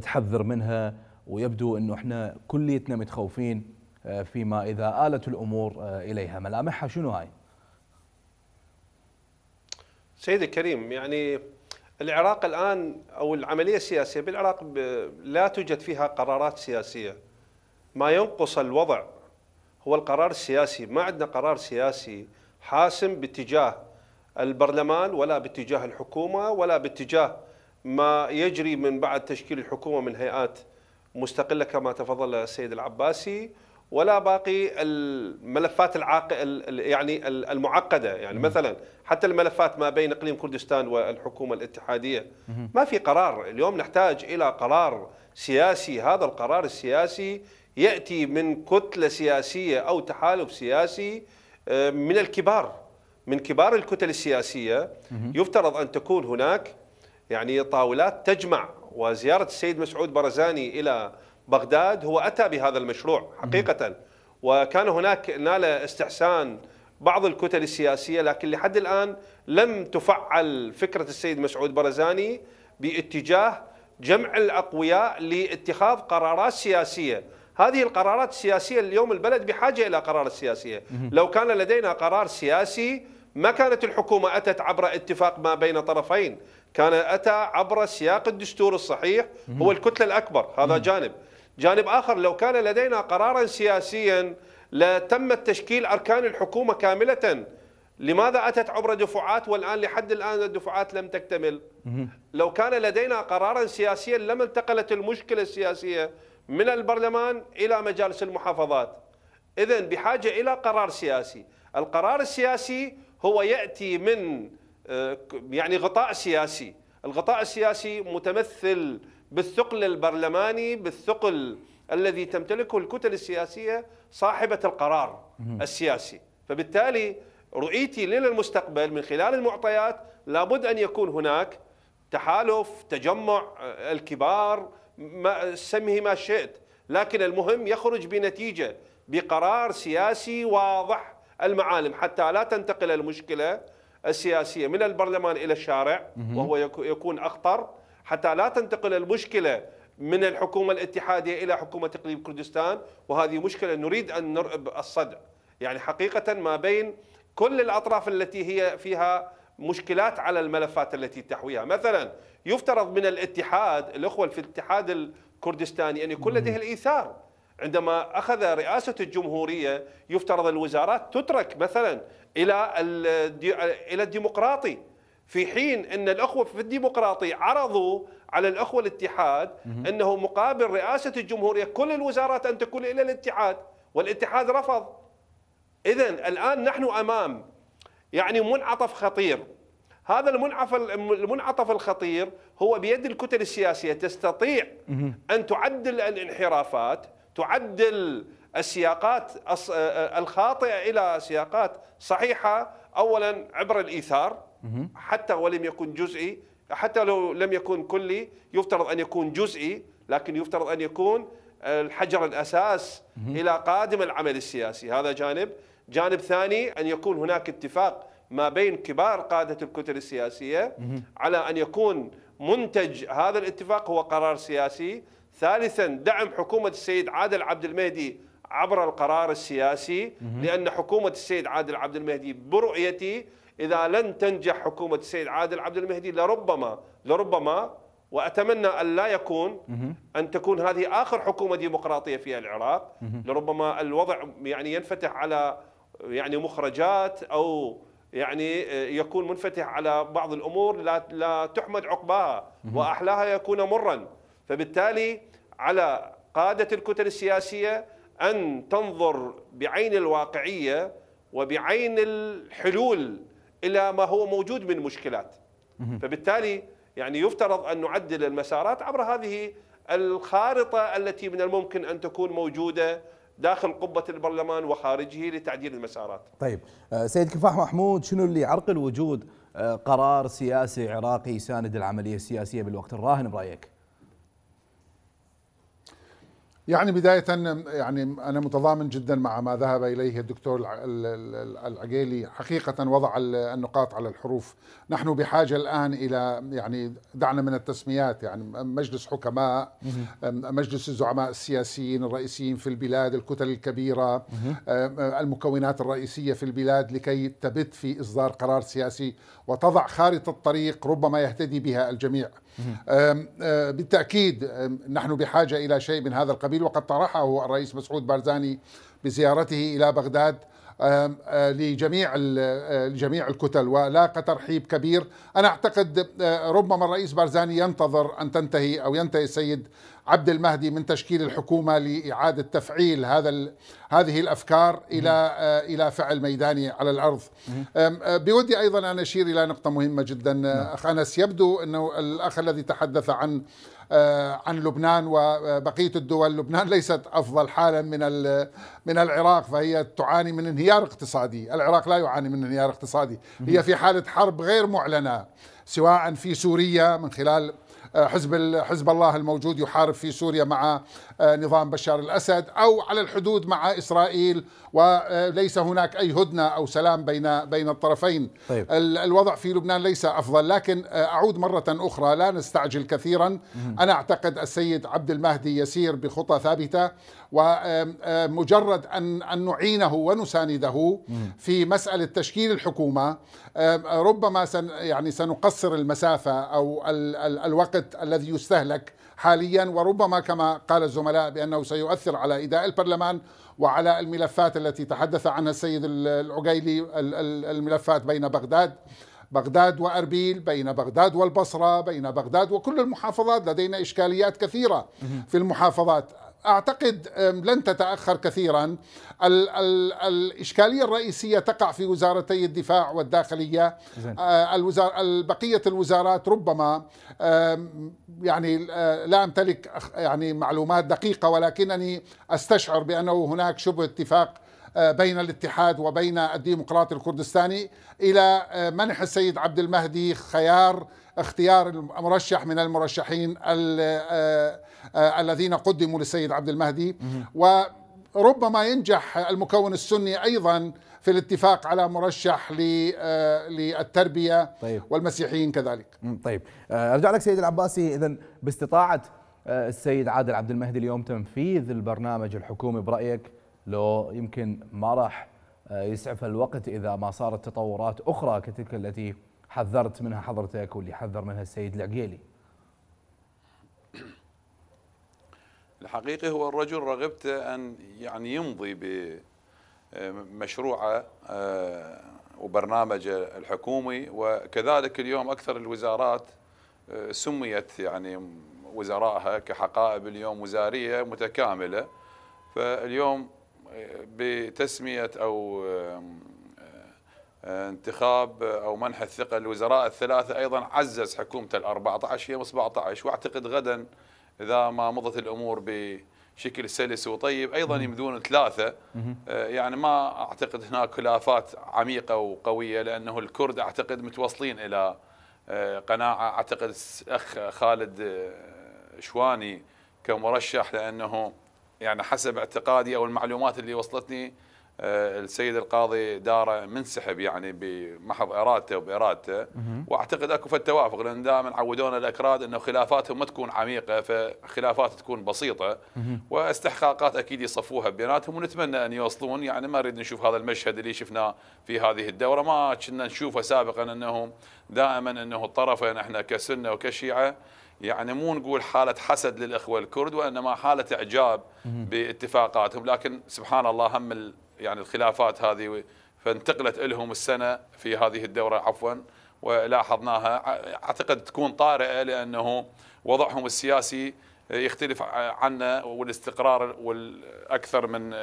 تحذر منها ويبدو أنه إحنا كليتنا متخوفين آه، فيما إذا آلت الأمور آه، إليها ملامحها شنو هاي؟ سيدي الكريم يعني العراق الآن أو العملية السياسية بالعراق لا توجد فيها قرارات سياسية ما ينقص الوضع هو القرار السياسي ما عندنا قرار سياسي حاسم باتجاه البرلمان ولا باتجاه الحكومة ولا باتجاه ما يجري من بعد تشكيل الحكومة من هيئات مستقلة كما تفضل السيد العباسي ولا باقي الملفات العاق يعني المعقده يعني مثلا حتى الملفات ما بين اقليم كردستان والحكومه الاتحاديه ما في قرار اليوم نحتاج الى قرار سياسي هذا القرار السياسي ياتي من كتله سياسيه او تحالف سياسي آه، من الكبار من كبار الكتل السياسيه يفترض ان تكون هناك يعني طاولات تجمع وزياره السيد مسعود برزاني الى بغداد هو أتى بهذا المشروع حقيقة وكان هناك نال استحسان بعض الكتل السياسية لكن لحد الآن لم تفعل فكرة السيد مسعود برزاني باتجاه جمع الأقوياء لاتخاذ قرارات سياسية هذه القرارات السياسية اليوم البلد بحاجة إلى قرار سياسية لو كان لدينا قرار سياسي ما كانت الحكومة أتت عبر اتفاق ما بين طرفين كان أتى عبر سياق الدستور الصحيح هو الكتلة الأكبر هذا جانب جانب آخر لو كان لدينا قرارا سياسيا لتم تشكيل أركان الحكومة كاملة لماذا أتت عبر دفعات والآن لحد الآن الدفعات لم تكتمل لو كان لدينا قرارا سياسيا لما انتقلت المشكلة السياسية من البرلمان إلى مجالس المحافظات إذا بحاجة إلى قرار سياسي القرار السياسي هو يأتي من آه، يعني غطاء سياسي الغطاء السياسي متمثل بالثقل البرلماني بالثقل الذي تمتلكه الكتل السياسية صاحبة القرار السياسي فبالتالي رؤيتي للمستقبل من خلال المعطيات لابد أن يكون هناك تحالف تجمع آه، الكبار ما سمه ما شئت لكن المهم يخرج بنتيجة بقرار سياسي واضح المعالم حتى لا تنتقل المشكلة السياسية من البرلمان إلى الشارع وهو يكون أخطر حتى لا تنتقل المشكله من الحكومه الاتحاديه الى حكومه اقليم كردستان وهذه مشكله نريد ان نرعب الصدع يعني حقيقه ما بين كل الاطراف التي هي فيها مشكلات على الملفات التي تحويها مثلا يفترض من الاتحاد الاخوه في الاتحاد الكردستاني ان يكون لديه الايثار عندما اخذ رئاسه الجمهوريه يفترض الوزارات تترك مثلا الى الى الديمقراطي في حين ان الاخوه في الديمقراطيه عرضوا على الاخوه الاتحاد انه مقابل رئاسه الجمهوريه كل الوزارات ان تكون الى الاتحاد والاتحاد رفض اذا الان نحن امام يعني منعطف خطير هذا المنعطف المنعطف الخطير هو بيد الكتل السياسيه تستطيع ان تعدل الانحرافات تعدل السياقات الخاطئه الى سياقات صحيحه اولا عبر الايثار حتى ولم يكن جزئي حتى لو لم يكن كلي يفترض أن يكون جزئي لكن يفترض أن يكون آه، الحجر الأساس إلى قادم العمل السياسي هذا جانب جانب ثاني أن يكون هناك اتفاق ما بين كبار قادة الكتل السياسية على أن يكون منتج هذا الاتفاق هو قرار سياسي ثالثا دعم حكومة السيد عادل عبد المهدي عبر القرار السياسي لأن حكومة السيد عادل عبد المهدي برؤيتي إذا لن تنجح حكومة السيد عادل عبد المهدي لربما لربما وأتمنى أن لا يكون أن تكون هذه آخر حكومة ديمقراطية فيها العراق لربما الوضع يعني ينفتح على يعني مخرجات أو يعني آه، يكون منفتح على بعض الأمور لا, لا تحمد عقباها وأحلاها يكون مرا فبالتالي على قادة الكتل السياسية أن تنظر بعين الواقعية وبعين الحلول الى ما هو موجود من مشكلات فبالتالي يعني يفترض ان نعدل المسارات عبر هذه الخارطه التي من الممكن ان تكون موجوده داخل قبة البرلمان وخارجه لتعديل المسارات طيب آه، سيد كفاح محمود شنو اللي يعرقل وجود آه، قرار سياسي عراقي يساند العملية السياسية بالوقت الراهن برأيك؟ يعني بداية يعني أنا متضامن جدا مع ما ذهب إليه الدكتور العقيلي حقيقة وضع النقاط على الحروف نحن بحاجة الآن إلى يعني دعنا من التسميات يعني مجلس حكماء مجلس الزعماء السياسيين الرئيسيين في البلاد الكتل الكبيرة آه، المكونات الرئيسية في البلاد لكي تبت في إصدار قرار سياسي وتضع خارطة الطريق ربما يهتدي بها الجميع أه، بالتأكيد نحن بحاجة إلى شيء من هذا القبيل وقد طرحه الرئيس مسعود بارزاني بزيارته إلى بغداد أه، لجميع أه، لجميع الكتل ولاقى ترحيب كبير انا اعتقد ربما الرئيس بارزاني ينتظر ان تنتهي او ينتهي السيد عبد المهدي من تشكيل الحكومه لاعاده تفعيل هذا هذه الافكار الى آه، الى فعل ميداني على الارض. آه، بودي ايضا ان اشير الى نقطه مهمه جدا آه، نعم. اخ انس يبدو انه الاخ الذي تحدث عن عن لبنان وبقيه الدول لبنان ليست افضل حالا من من العراق فهي تعاني من انهيار اقتصادي العراق لا يعاني من انهيار اقتصادي هي في حاله حرب غير معلنه سواء في سوريا من خلال حزب حزب الله الموجود يحارب في سوريا مع آه، نظام بشار الأسد أو على الحدود مع إسرائيل وليس هناك أي هدنة أو سلام بين بين الطرفين طيب. الوضع في لبنان ليس أفضل لكن آه، أعود مرة أخرى لا نستعجل كثيرا أنا أعتقد السيد عبد المهدي يسير بخطى ثابتة ومجرد أن أن نعينه ونسانده في مسألة تشكيل الحكومة ربما سن يعني سنقصر المسافة أو الوقت الذي يستهلك حاليا وربما كما قال الزملاء بأنه سيؤثر على إداء البرلمان وعلى الملفات التي تحدث عنها السيد العقيلي الملفات بين بغداد بغداد واربيل بين بغداد والبصره بين بغداد وكل المحافظات لدينا اشكاليات كثيره في المحافظات اعتقد لن تتاخر كثيرا ال ال الاشكاليه الرئيسيه تقع في وزارتي الدفاع والداخليه آه، الوزار بقيه الوزارات ربما يعني آه، لا امتلك يعني معلومات دقيقه ولكنني استشعر بانه هناك شبه اتفاق آه، بين الاتحاد وبين الديمقراطي الكردستاني الى منح السيد عبد المهدي خيار اختيار المرشح من المرشحين آه، آه، الذين قدموا للسيد عبد المهدي وربما ينجح المكون السني أيضا في الاتفاق على مرشح آه، للتربية طيب. والمسيحيين كذلك طيب أرجع لك سيد العباسي إذا باستطاعة السيد عادل عبد المهدي اليوم تنفيذ البرنامج الحكومي برأيك لو يمكن ما راح يسعف الوقت إذا ما صارت تطورات أخرى كتلك التي حذرت منها حضرتك واللي حذر منها السيد العقيلي الحقيقة هو الرجل رغبت أن يعني يمضي بمشروعه آه، وبرنامجه الحكومي وكذلك اليوم أكثر الوزارات آه، سميت يعني وزرائها كحقائب اليوم وزارية متكاملة فاليوم آه، بتسمية أو آه، انتخاب آه، او منح الثقه للوزراء الثلاثه ايضا عزز حكومته ال 14 هي 17 واعتقد غدا اذا ما مضت الامور بشكل سلس وطيب ايضا يمدون ثلاثه آه، يعني ما اعتقد هناك خلافات عميقه وقويه لانه الكرد اعتقد متوصلين الى قناعه اعتقد الاخ خالد شواني كمرشح لانه يعني حسب اعتقادي او المعلومات اللي وصلتني آه، السيد القاضي داره منسحب يعني بمحض ارادته وبارادته واعتقد اكو في التوافق لان دائما عودونا الاكراد انه خلافاتهم ما تكون عميقه فخلافات تكون بسيطه واستحقاقات اكيد يصفوها بيناتهم ونتمنى ان يوصلون يعني ما نريد نشوف هذا المشهد اللي شفناه في هذه الدوره ما كنا نشوفه سابقا انه دائما انه الطرفين احنا كسنه وكشيعه يعني مو نقول حالة حسد للإخوة الكرد وإنما حالة إعجاب باتفاقاتهم لكن سبحان الله هم يعني الخلافات هذه فانتقلت لهم السنه في هذه الدوره عفوا ولاحظناها اعتقد تكون طارئه لانه وضعهم السياسي يختلف عنا والاستقرار والاكثر من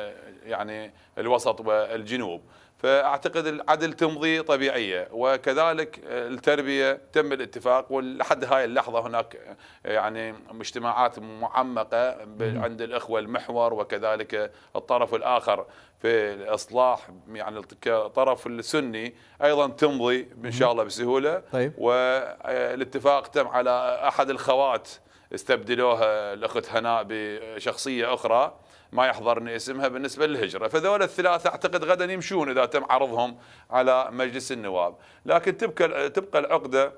يعني الوسط والجنوب فاعتقد العدل تمضي طبيعيه وكذلك التربيه تم الاتفاق ولحد هاي اللحظه هناك يعني اجتماعات معمقه عند الاخوه المحور وكذلك الطرف الاخر في الاصلاح يعني الطرف السني ايضا تمضي ان شاء الله بسهوله طيب. والاتفاق آه، تم على احد الخوات استبدلوها الاخت هناء بشخصيه اخرى ما يحضرني اسمها بالنسبة للهجرة فذول الثلاثة أعتقد غدا يمشون إذا تم عرضهم على مجلس النواب لكن تبقى, تبقى العقدة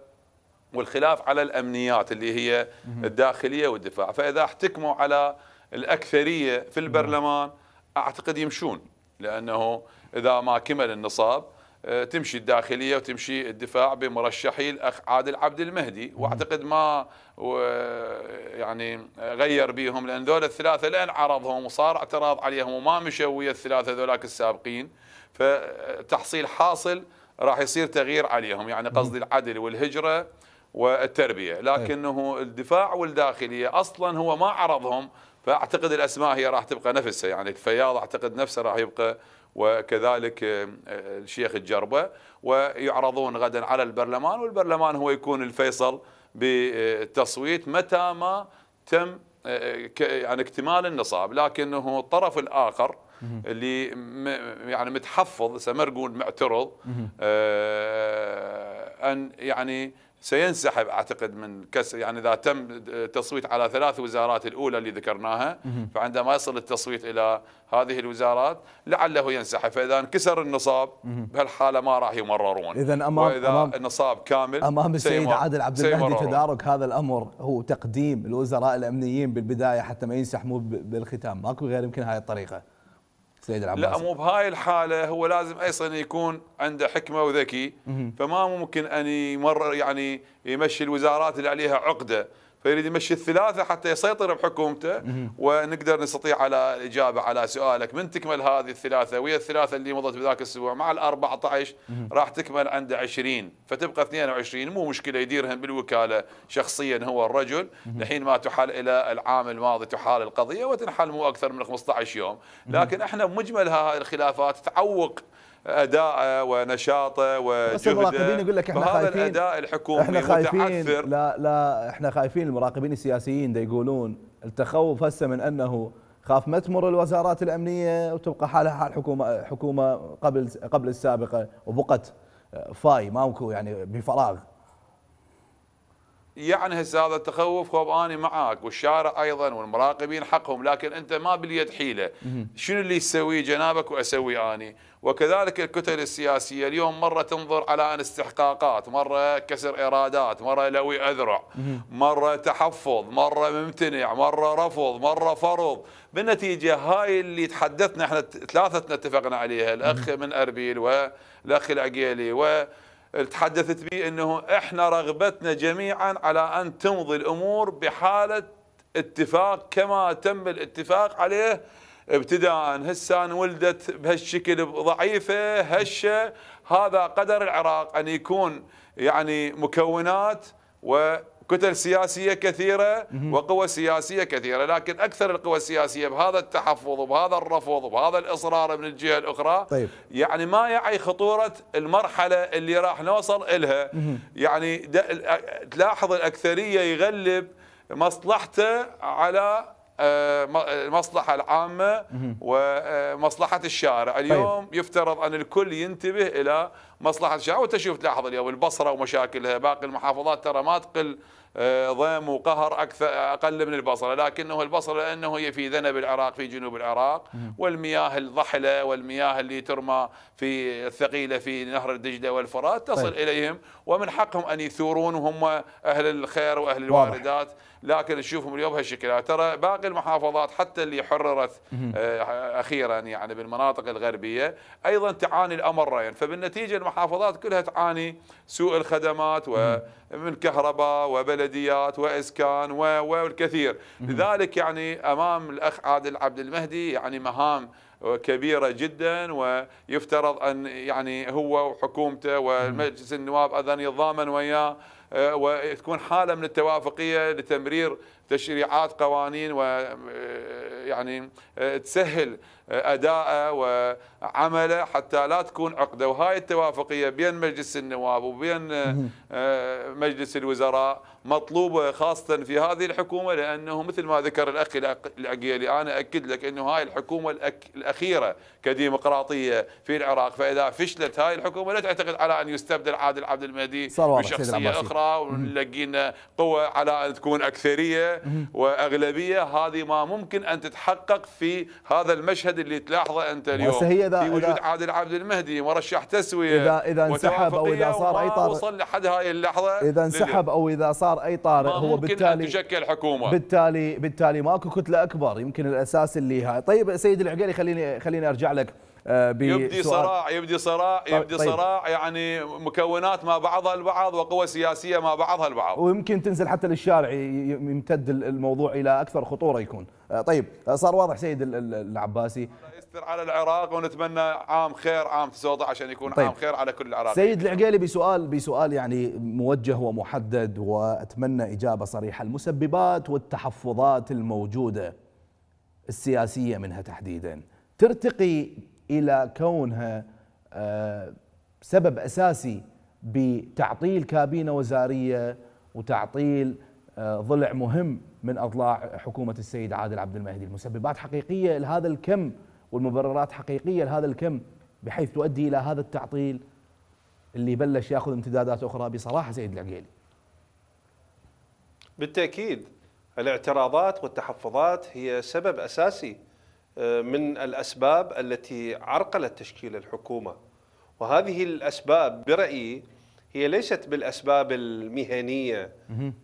والخلاف على الأمنيات اللي هي الداخلية والدفاع فإذا احتكموا على الأكثرية في البرلمان أعتقد يمشون لأنه إذا ما كمل النصاب آه، تمشي الداخليه وتمشي الدفاع بمرشحي الاخ عادل عبد المهدي واعتقد ما آه، يعني آه، غير بيهم لان ذول الثلاثه لان عرضهم وصار اعتراض عليهم وما مشوا ويا الثلاثه ذولاك السابقين فتحصيل حاصل راح يصير تغيير عليهم يعني قصدي العدل والهجره والتربيه طيب. لكنه الدفاع والداخليه اصلا هو ما عرضهم فاعتقد الاسماء هي راح تبقى نفسها يعني الفياض اعتقد نفسه راح يبقى وكذلك آه، آه، الشيخ الجربة ويعرضون غدا على البرلمان والبرلمان هو يكون الفيصل بالتصويت متى ما تم آه، يعني اكتمال النصاب لكنه الطرف الآخر اللي يعني متحفظ سمر معترض أن يعني سينسحب اعتقد من كسر يعني اذا تم التصويت على ثلاث وزارات الاولى اللي ذكرناها فعندما يصل التصويت الى هذه الوزارات لعله ينسحب فاذا انكسر النصاب بهالحاله ما راح يمررون اذا امام واذا أمام النصاب كامل امام السيد عادل عبد المهدي تدارك هذا الامر هو تقديم الوزراء الامنيين بالبدايه حتى ما ينسحبوا بالختام ماكو غير يمكن هاي الطريقه سيد العباس لا مو بهاي الحاله هو لازم ايضا يكون عنده حكمه وذكي فما ممكن ان يمر يعني يمشي الوزارات اللي عليها عقده فيريد يمشي الثلاثه حتى يسيطر بحكومته ونقدر نستطيع على الاجابه على سؤالك من تكمل هذه الثلاثه ويا الثلاثه اللي مضت بذاك الاسبوع مع ال 14 راح تكمل عنده 20 فتبقى 22 مو مشكله يديرهم بالوكاله شخصيا هو الرجل لحين ما تحال الى العام الماضي تحال القضيه وتنحل مو اكثر من 15 يوم لكن احنا بمجمل هذه الخلافات تعوق اداءه ونشاطه وجهده بس المراقبين يقول لك احنا خايفين هذا الاداء الحكومي احنا خايفين متعثر لا لا احنا خايفين المراقبين السياسيين دا يقولون التخوف هسه من انه خاف ما تمر الوزارات الامنيه وتبقى حالها حال حكومه حكومه قبل قبل السابقه وبقت آه، فاي ماكو يعني بفراغ يعني هسه هذا التخوف هو اني معاك والشارع ايضا والمراقبين حقهم لكن انت ما باليد حيله شنو اللي تسويه جنابك واسوي اني وكذلك الكتل السياسيه اليوم مره تنظر على ان استحقاقات مره كسر ارادات مره لوي اذرع مره تحفظ مره ممتنع مره رفض مره فرض بالنتيجه هاي اللي تحدثنا احنا ثلاثتنا اتفقنا عليها الاخ من اربيل والاخ العقيلي و تحدثت به انه احنا رغبتنا جميعا على ان تمضي الامور بحاله اتفاق كما تم الاتفاق عليه ابتداء هسه ولدت بهالشكل ضعيفه هشه هذا قدر العراق ان يكون يعني مكونات و كتل سياسية كثيرة وقوى سياسية كثيرة لكن أكثر القوى السياسية بهذا التحفظ وبهذا الرفض وبهذا الإصرار من الجهة الأخرى طيب. يعني ما يعي خطورة المرحلة اللي راح نوصل إلها يعني تلاحظ الأكثرية يغلب مصلحته على آه، المصلحة العامة ومصلحة آه، الشارع طيب. اليوم طيب. يفترض أن الكل ينتبه إلى مصلحة الشارع وتشوف تلاحظ اليوم البصرة ومشاكلها باقي المحافظات ترى ما تقل آه، ضم وقهر أكثر أقل من البصرة لكنه البصرة لأنه هي في ذنب العراق في جنوب العراق والمياه الضحلة والمياه اللي ترمى في الثقيلة في نهر الدجلة والفرات تصل طيب. إليهم ومن حقهم أن يثورون وهم أهل الخير وأهل الواردات لكن تشوفهم اليوم هالشكل يعني ترى باقي المحافظات حتى اللي حررت آه، آه، اخيرا يعني بالمناطق الغربيه ايضا تعاني الامرين فبالنتيجه المحافظات كلها تعاني سوء الخدمات ومن كهرباء وبلديات واسكان والكثير لذلك يعني امام الاخ عادل عبد المهدي يعني مهام كبيره جدا ويفترض ان يعني هو وحكومته والمجلس النواب اذن يتضامن وياه وتكون حاله من التوافقيه لتمرير تشريعات قوانين ويعني آه، آه، تسهل اداءه وعمله حتى لا تكون عقده وهاي التوافقيه بين مجلس النواب وبين آه، آه، مجلس الوزراء مطلوبه خاصه في هذه الحكومه لانه مثل ما ذكر الاخ العقيلي انا اكد لك انه هاي الحكومه الاخيره كديمقراطيه في العراق فاذا فشلت هاي الحكومه لا تعتقد على ان يستبدل عادل عبد المهدي بشخصيه اخرى ونلقينا قوه على ان تكون اكثريه واغلبيه هذه ما ممكن ان تتحقق في هذا المشهد المشهد اللي تلاحظه انت اليوم هي في وجود عادل عبد المهدي مرشح تسويه اذا اذا انسحب او اذا صار اي طارئ وصل لحد هاي اللحظه اذا انسحب او اذا صار اي طارئ هو بالتالي تشكل حكومه بالتالي بالتالي ماكو كتله اكبر يمكن الاساس اللي هاي طيب سيد العقيلي خليني خليني ارجع لك آه، يبدي صراع يبدي صراع طيب، يبدي طيب. صراع يعني مكونات ما بعضها البعض وقوى سياسيه ما بعضها البعض ويمكن تنزل حتى للشارع يمتد الموضوع الى اكثر خطوره يكون آه، طيب آه، صار واضح سيد العباسي يستر على العراق ونتمنى عام خير عام 19 عشان يكون طيب. عام خير على كل العراق سيد العقيلي بسؤال بسؤال يعني موجه ومحدد واتمنى اجابه صريحه المسببات والتحفظات الموجوده السياسيه منها تحديدا ترتقي الى كونها آه، سبب اساسي بتعطيل كابينه وزاريه وتعطيل آه، ضلع مهم من اضلاع حكومه السيد عادل عبد المهدي، المسببات حقيقيه لهذا الكم والمبررات حقيقيه لهذا الكم بحيث تؤدي الى هذا التعطيل اللي بلش ياخذ امتدادات اخرى بصراحه سيد العقيلي. بالتاكيد الاعتراضات والتحفظات هي سبب اساسي آه، من الأسباب التي عرقلت تشكيل الحكومة وهذه الأسباب برأيي هي ليست بالأسباب المهنية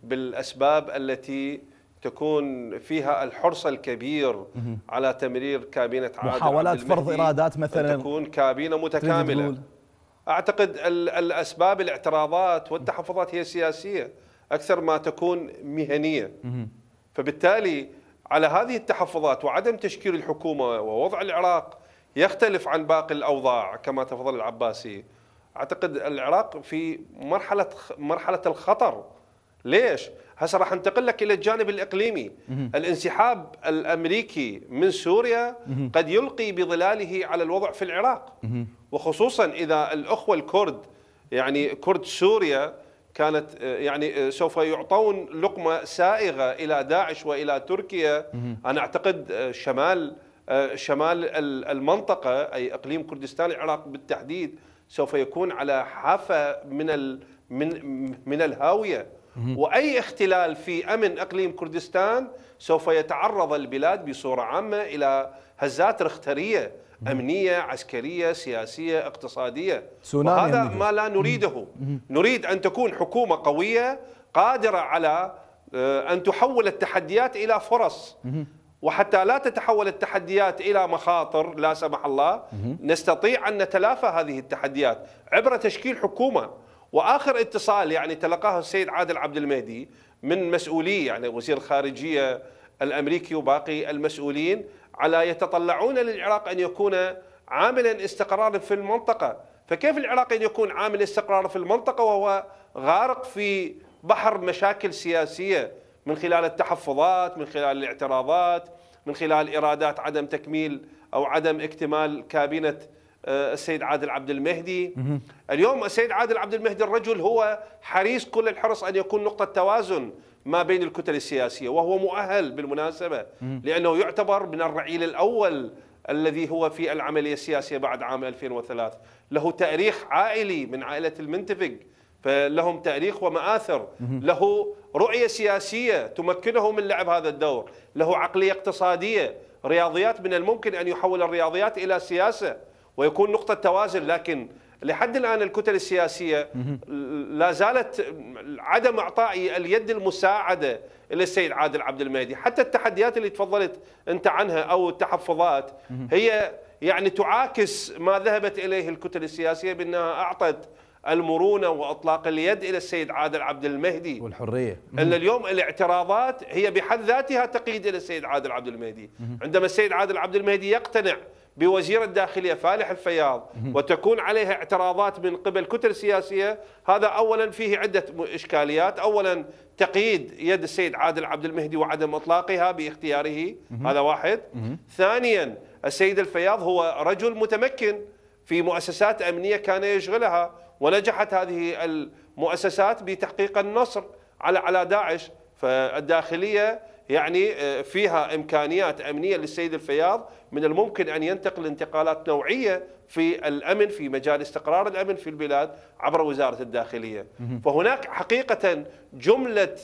بالأسباب التي تكون فيها الحرص الكبير على تمرير كابينة عادل محاولات فرض إرادات مثلا تكون كابينة متكاملة أعتقد الأسباب الاعتراضات والتحفظات هي سياسية أكثر ما تكون مهنية فبالتالي على هذه التحفظات وعدم تشكيل الحكومة ووضع العراق يختلف عن باقي الأوضاع كما تفضل العباسي أعتقد العراق في مرحلة مرحلة الخطر ليش؟ هسه راح انتقل لك الى الجانب الاقليمي الانسحاب الامريكي من سوريا قد يلقي بظلاله على الوضع في العراق وخصوصا اذا الاخوه الكرد يعني كرد سوريا كانت آه، يعني آه، سوف يعطون لقمة سائغة إلى داعش وإلى تركيا أنا أعتقد آه، شمال شمال المنطقة أي إقليم كردستان العراق بالتحديد سوف يكون على حافة من من من الهاوية وأي اختلال في أمن إقليم كردستان سوف يتعرض البلاد بصورة عامة إلى هزات رخترية امنيه عسكريه سياسيه اقتصاديه وهذا ما لا نريده نريد ان تكون حكومه قويه قادره على آه، ان تحول التحديات الى فرص وحتى لا تتحول التحديات الى مخاطر لا سمح الله نستطيع ان نتلافى هذه التحديات عبر تشكيل حكومه واخر اتصال يعني تلقاه السيد عادل عبد المهدي من مسؤولي يعني وزير الخارجيه الامريكي وباقي المسؤولين على يتطلعون للعراق أن يكون عاملا استقرارا في المنطقة فكيف العراق أن يكون عامل استقرار في المنطقة وهو غارق في بحر مشاكل سياسية من خلال التحفظات من خلال الاعتراضات من خلال إرادات عدم تكميل أو عدم اكتمال كابينة آه، السيد عادل عبد المهدي اليوم السيد عادل عبد المهدي الرجل هو حريص كل الحرص أن يكون نقطة توازن ما بين الكتل السياسية وهو مؤهل بالمناسبة لأنه يعتبر من الرعيل الأول الذي هو في العملية السياسية بعد عام 2003 له تأريخ عائلي من عائلة المنتفق فلهم تاريخ ومآثر له رؤية سياسية تمكنه من لعب هذا الدور له عقلية اقتصادية رياضيات من الممكن أن يحول الرياضيات إلى سياسة ويكون نقطة توازن لكن لحد الآن الكتل السياسية لا زالت عدم إعطاء اليد المساعدة للسيد عادل عبد المهدي حتى التحديات اللي تفضلت أنت عنها أو التحفظات هي يعني تعاكس ما ذهبت إليه الكتل السياسية بأنها أعطت المرونة وإطلاق اليد إلى السيد عادل عبد المهدي والحرية إلا اليوم الاعتراضات هي بحد ذاتها تقييد إلى السيد عادل عبد المهدي عندما السيد عادل عبد المهدي يقتنع بوزير الداخلية فالح الفياض وتكون عليها اعتراضات من قبل كتل سياسية هذا أولا فيه عدة إشكاليات أولا تقييد يد السيد عادل عبد المهدي وعدم إطلاقها باختياره هذا واحد ثانيا السيد الفياض هو رجل متمكن في مؤسسات أمنية كان يشغلها ونجحت هذه المؤسسات بتحقيق النصر على على داعش فالداخلية يعني آه, فيها امكانيات امنيه للسيد الفياض من الممكن ان ينتقل انتقالات نوعيه في الامن في مجال استقرار الامن في البلاد عبر وزاره الداخليه فهناك حقيقه جمله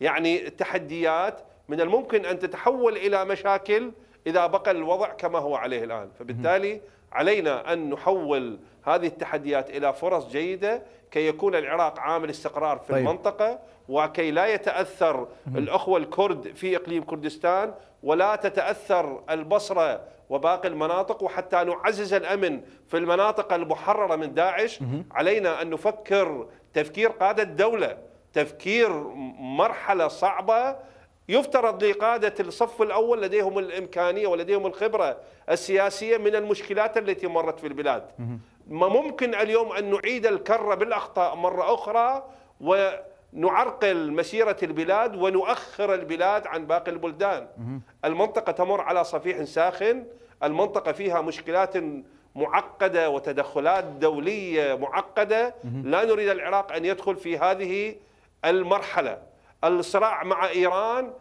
يعني تحديات من الممكن ان تتحول الى مشاكل إذا بقى الوضع كما هو عليه الآن فبالتالي علينا أن نحول هذه التحديات إلى فرص جيدة كي يكون العراق عامل استقرار في طيب. المنطقة وكي لا يتأثر الأخوة الكرد في إقليم كردستان ولا تتأثر البصرة وباقي المناطق وحتى نعزز الأمن في المناطق المحررة من داعش علينا أن نفكر تفكير قادة الدولة تفكير مرحلة صعبة يفترض لقادة الصف الأول لديهم الإمكانية ولديهم الخبرة السياسية من المشكلات التي مرت في البلاد ما ممكن اليوم أن نعيد الكرة بالأخطاء مرة أخرى ونعرقل مسيرة البلاد ونؤخر البلاد عن باقي البلدان المنطقة تمر على صفيح ساخن المنطقة فيها مشكلات معقدة وتدخلات دولية معقدة لا نريد العراق أن يدخل في هذه المرحلة الصراع مع إيران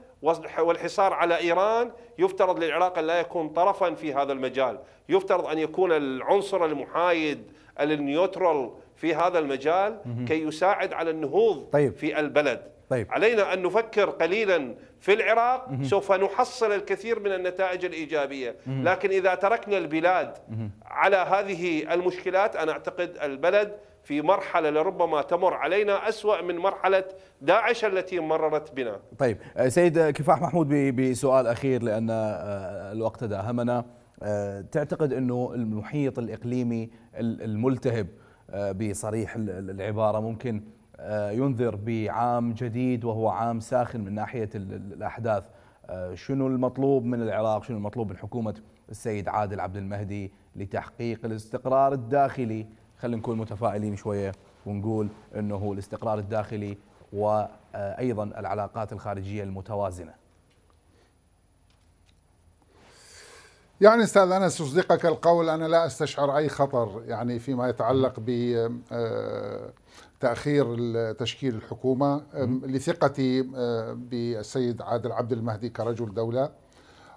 والحصار على إيران يفترض للعراق أن لا يكون طرفا في هذا المجال يفترض أن يكون العنصر المحايد النيوترال في هذا المجال كي يساعد على النهوض طيب. في البلد طيب. علينا أن نفكر قليلا في العراق مه. سوف نحصل الكثير من النتائج الإيجابية مه. لكن إذا تركنا البلاد مه. على هذه المشكلات أنا أعتقد البلد في مرحلة لربما تمر علينا أسوأ من مرحلة داعش التي مررت بنا طيب آه، سيد كفاح محمود بسؤال أخير لأن آه، الوقت داهمنا آه، تعتقد أنه المحيط الإقليمي الملتهب بصريح العبارة ممكن ينذر بعام جديد وهو عام ساخن من ناحية الأحداث شنو المطلوب من العراق شنو المطلوب من حكومة السيد عادل عبد المهدي لتحقيق الاستقرار الداخلي خلينا نكون متفائلين شويه ونقول انه الاستقرار الداخلي وايضا العلاقات الخارجيه المتوازنه. يعني استاذ انس اصدقك القول انا لا استشعر اي خطر يعني فيما يتعلق ب آه، تاخير تشكيل الحكومه لثقتي آه، بالسيد عادل عبد المهدي كرجل دوله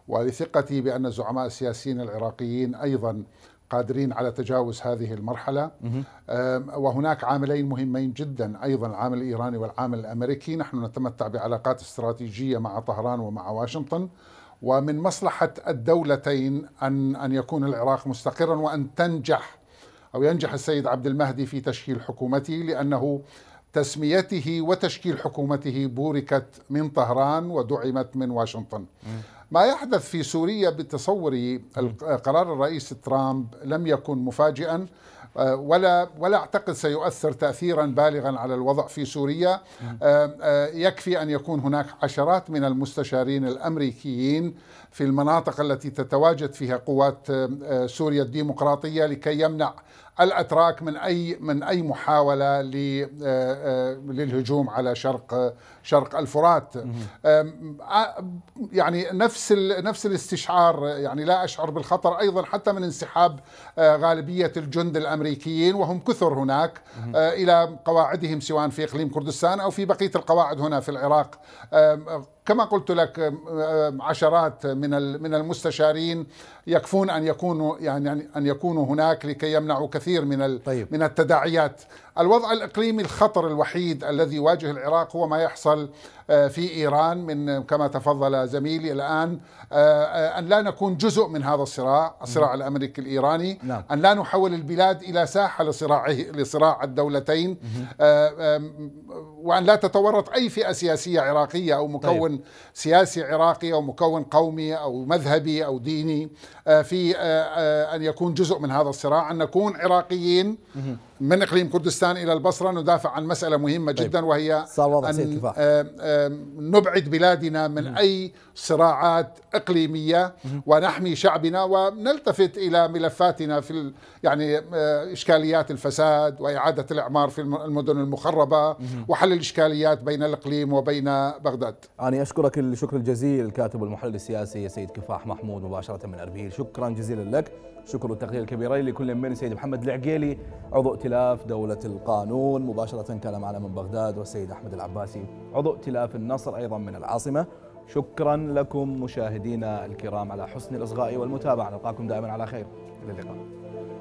ولثقتي بان الزعماء السياسيين العراقيين ايضا قادرين على تجاوز هذه المرحله وهناك عاملين مهمين جدا ايضا العامل الايراني والعامل الامريكي نحن نتمتع بعلاقات استراتيجيه مع طهران ومع واشنطن ومن مصلحه الدولتين ان ان يكون العراق مستقرا وان تنجح او ينجح السيد عبد المهدي في تشكيل حكومته لانه تسميته وتشكيل حكومته بوركت من طهران ودعمت من واشنطن ما يحدث في سوريا بتصوري قرار الرئيس ترامب لم يكن مفاجئا آه، ولا ولا اعتقد سيؤثر تاثيرا بالغا على الوضع في سوريا آه، آه، يكفي ان يكون هناك عشرات من المستشارين الامريكيين في المناطق التي تتواجد فيها قوات سوريا الديمقراطيه لكي يمنع الاتراك من اي من اي محاوله للهجوم على شرق شرق الفرات يعني نفس نفس الاستشعار يعني لا اشعر بالخطر ايضا حتى من انسحاب غالبيه الجند الامريكيين وهم كثر هناك الى قواعدهم سواء في اقليم كردستان او في بقيه القواعد هنا في العراق كما قلت لك عشرات من من المستشارين يكفون ان يكونوا يعني ان يكونوا هناك لكي يمنعوا كثير من طيب. من التداعيات الوضع الإقليمي الخطر الوحيد الذي يواجه العراق هو ما يحصل آه، في إيران من كما تفضل زميلي الآن آه، آه، أن لا نكون جزء من هذا الصراع الصراع نعم. الأمريكي الإيراني نعم. أن لا نحول البلاد إلى ساحة لصراع, لصراع الدولتين وأن لا تتورط أي فئة سياسية عراقية أو مكون طيب. سياسي عراقي أو مكون قومي أو مذهبي أو ديني في أن يكون جزء من هذا الصراع أن نكون عراقيين من اقليم كردستان الى البصره ندافع عن مساله مهمه طيب. جدا وهي صار أن نبعد بلادنا من نعم. اي صراعات اقليميه ونحمي شعبنا ونلتفت الى ملفاتنا في يعني اشكاليات الفساد واعاده الاعمار في المدن المخربه وحل الاشكاليات بين الاقليم وبين بغداد. انا اشكرك الشكر الجزيل الكاتب والمحلل السياسي سيد كفاح محمود مباشره من اربيل، شكرا جزيلا لك. شكر والتقدير الكبيرين لكل من السيد محمد العقيلي عضو ائتلاف دولة القانون مباشرة كان معنا من بغداد والسيد أحمد العباسي عضو ائتلاف النصر أيضا من العاصمة شكرا لكم مشاهدينا الكرام على حسن الإصغاء والمتابعة نلقاكم دائما على خير إلى اللقاء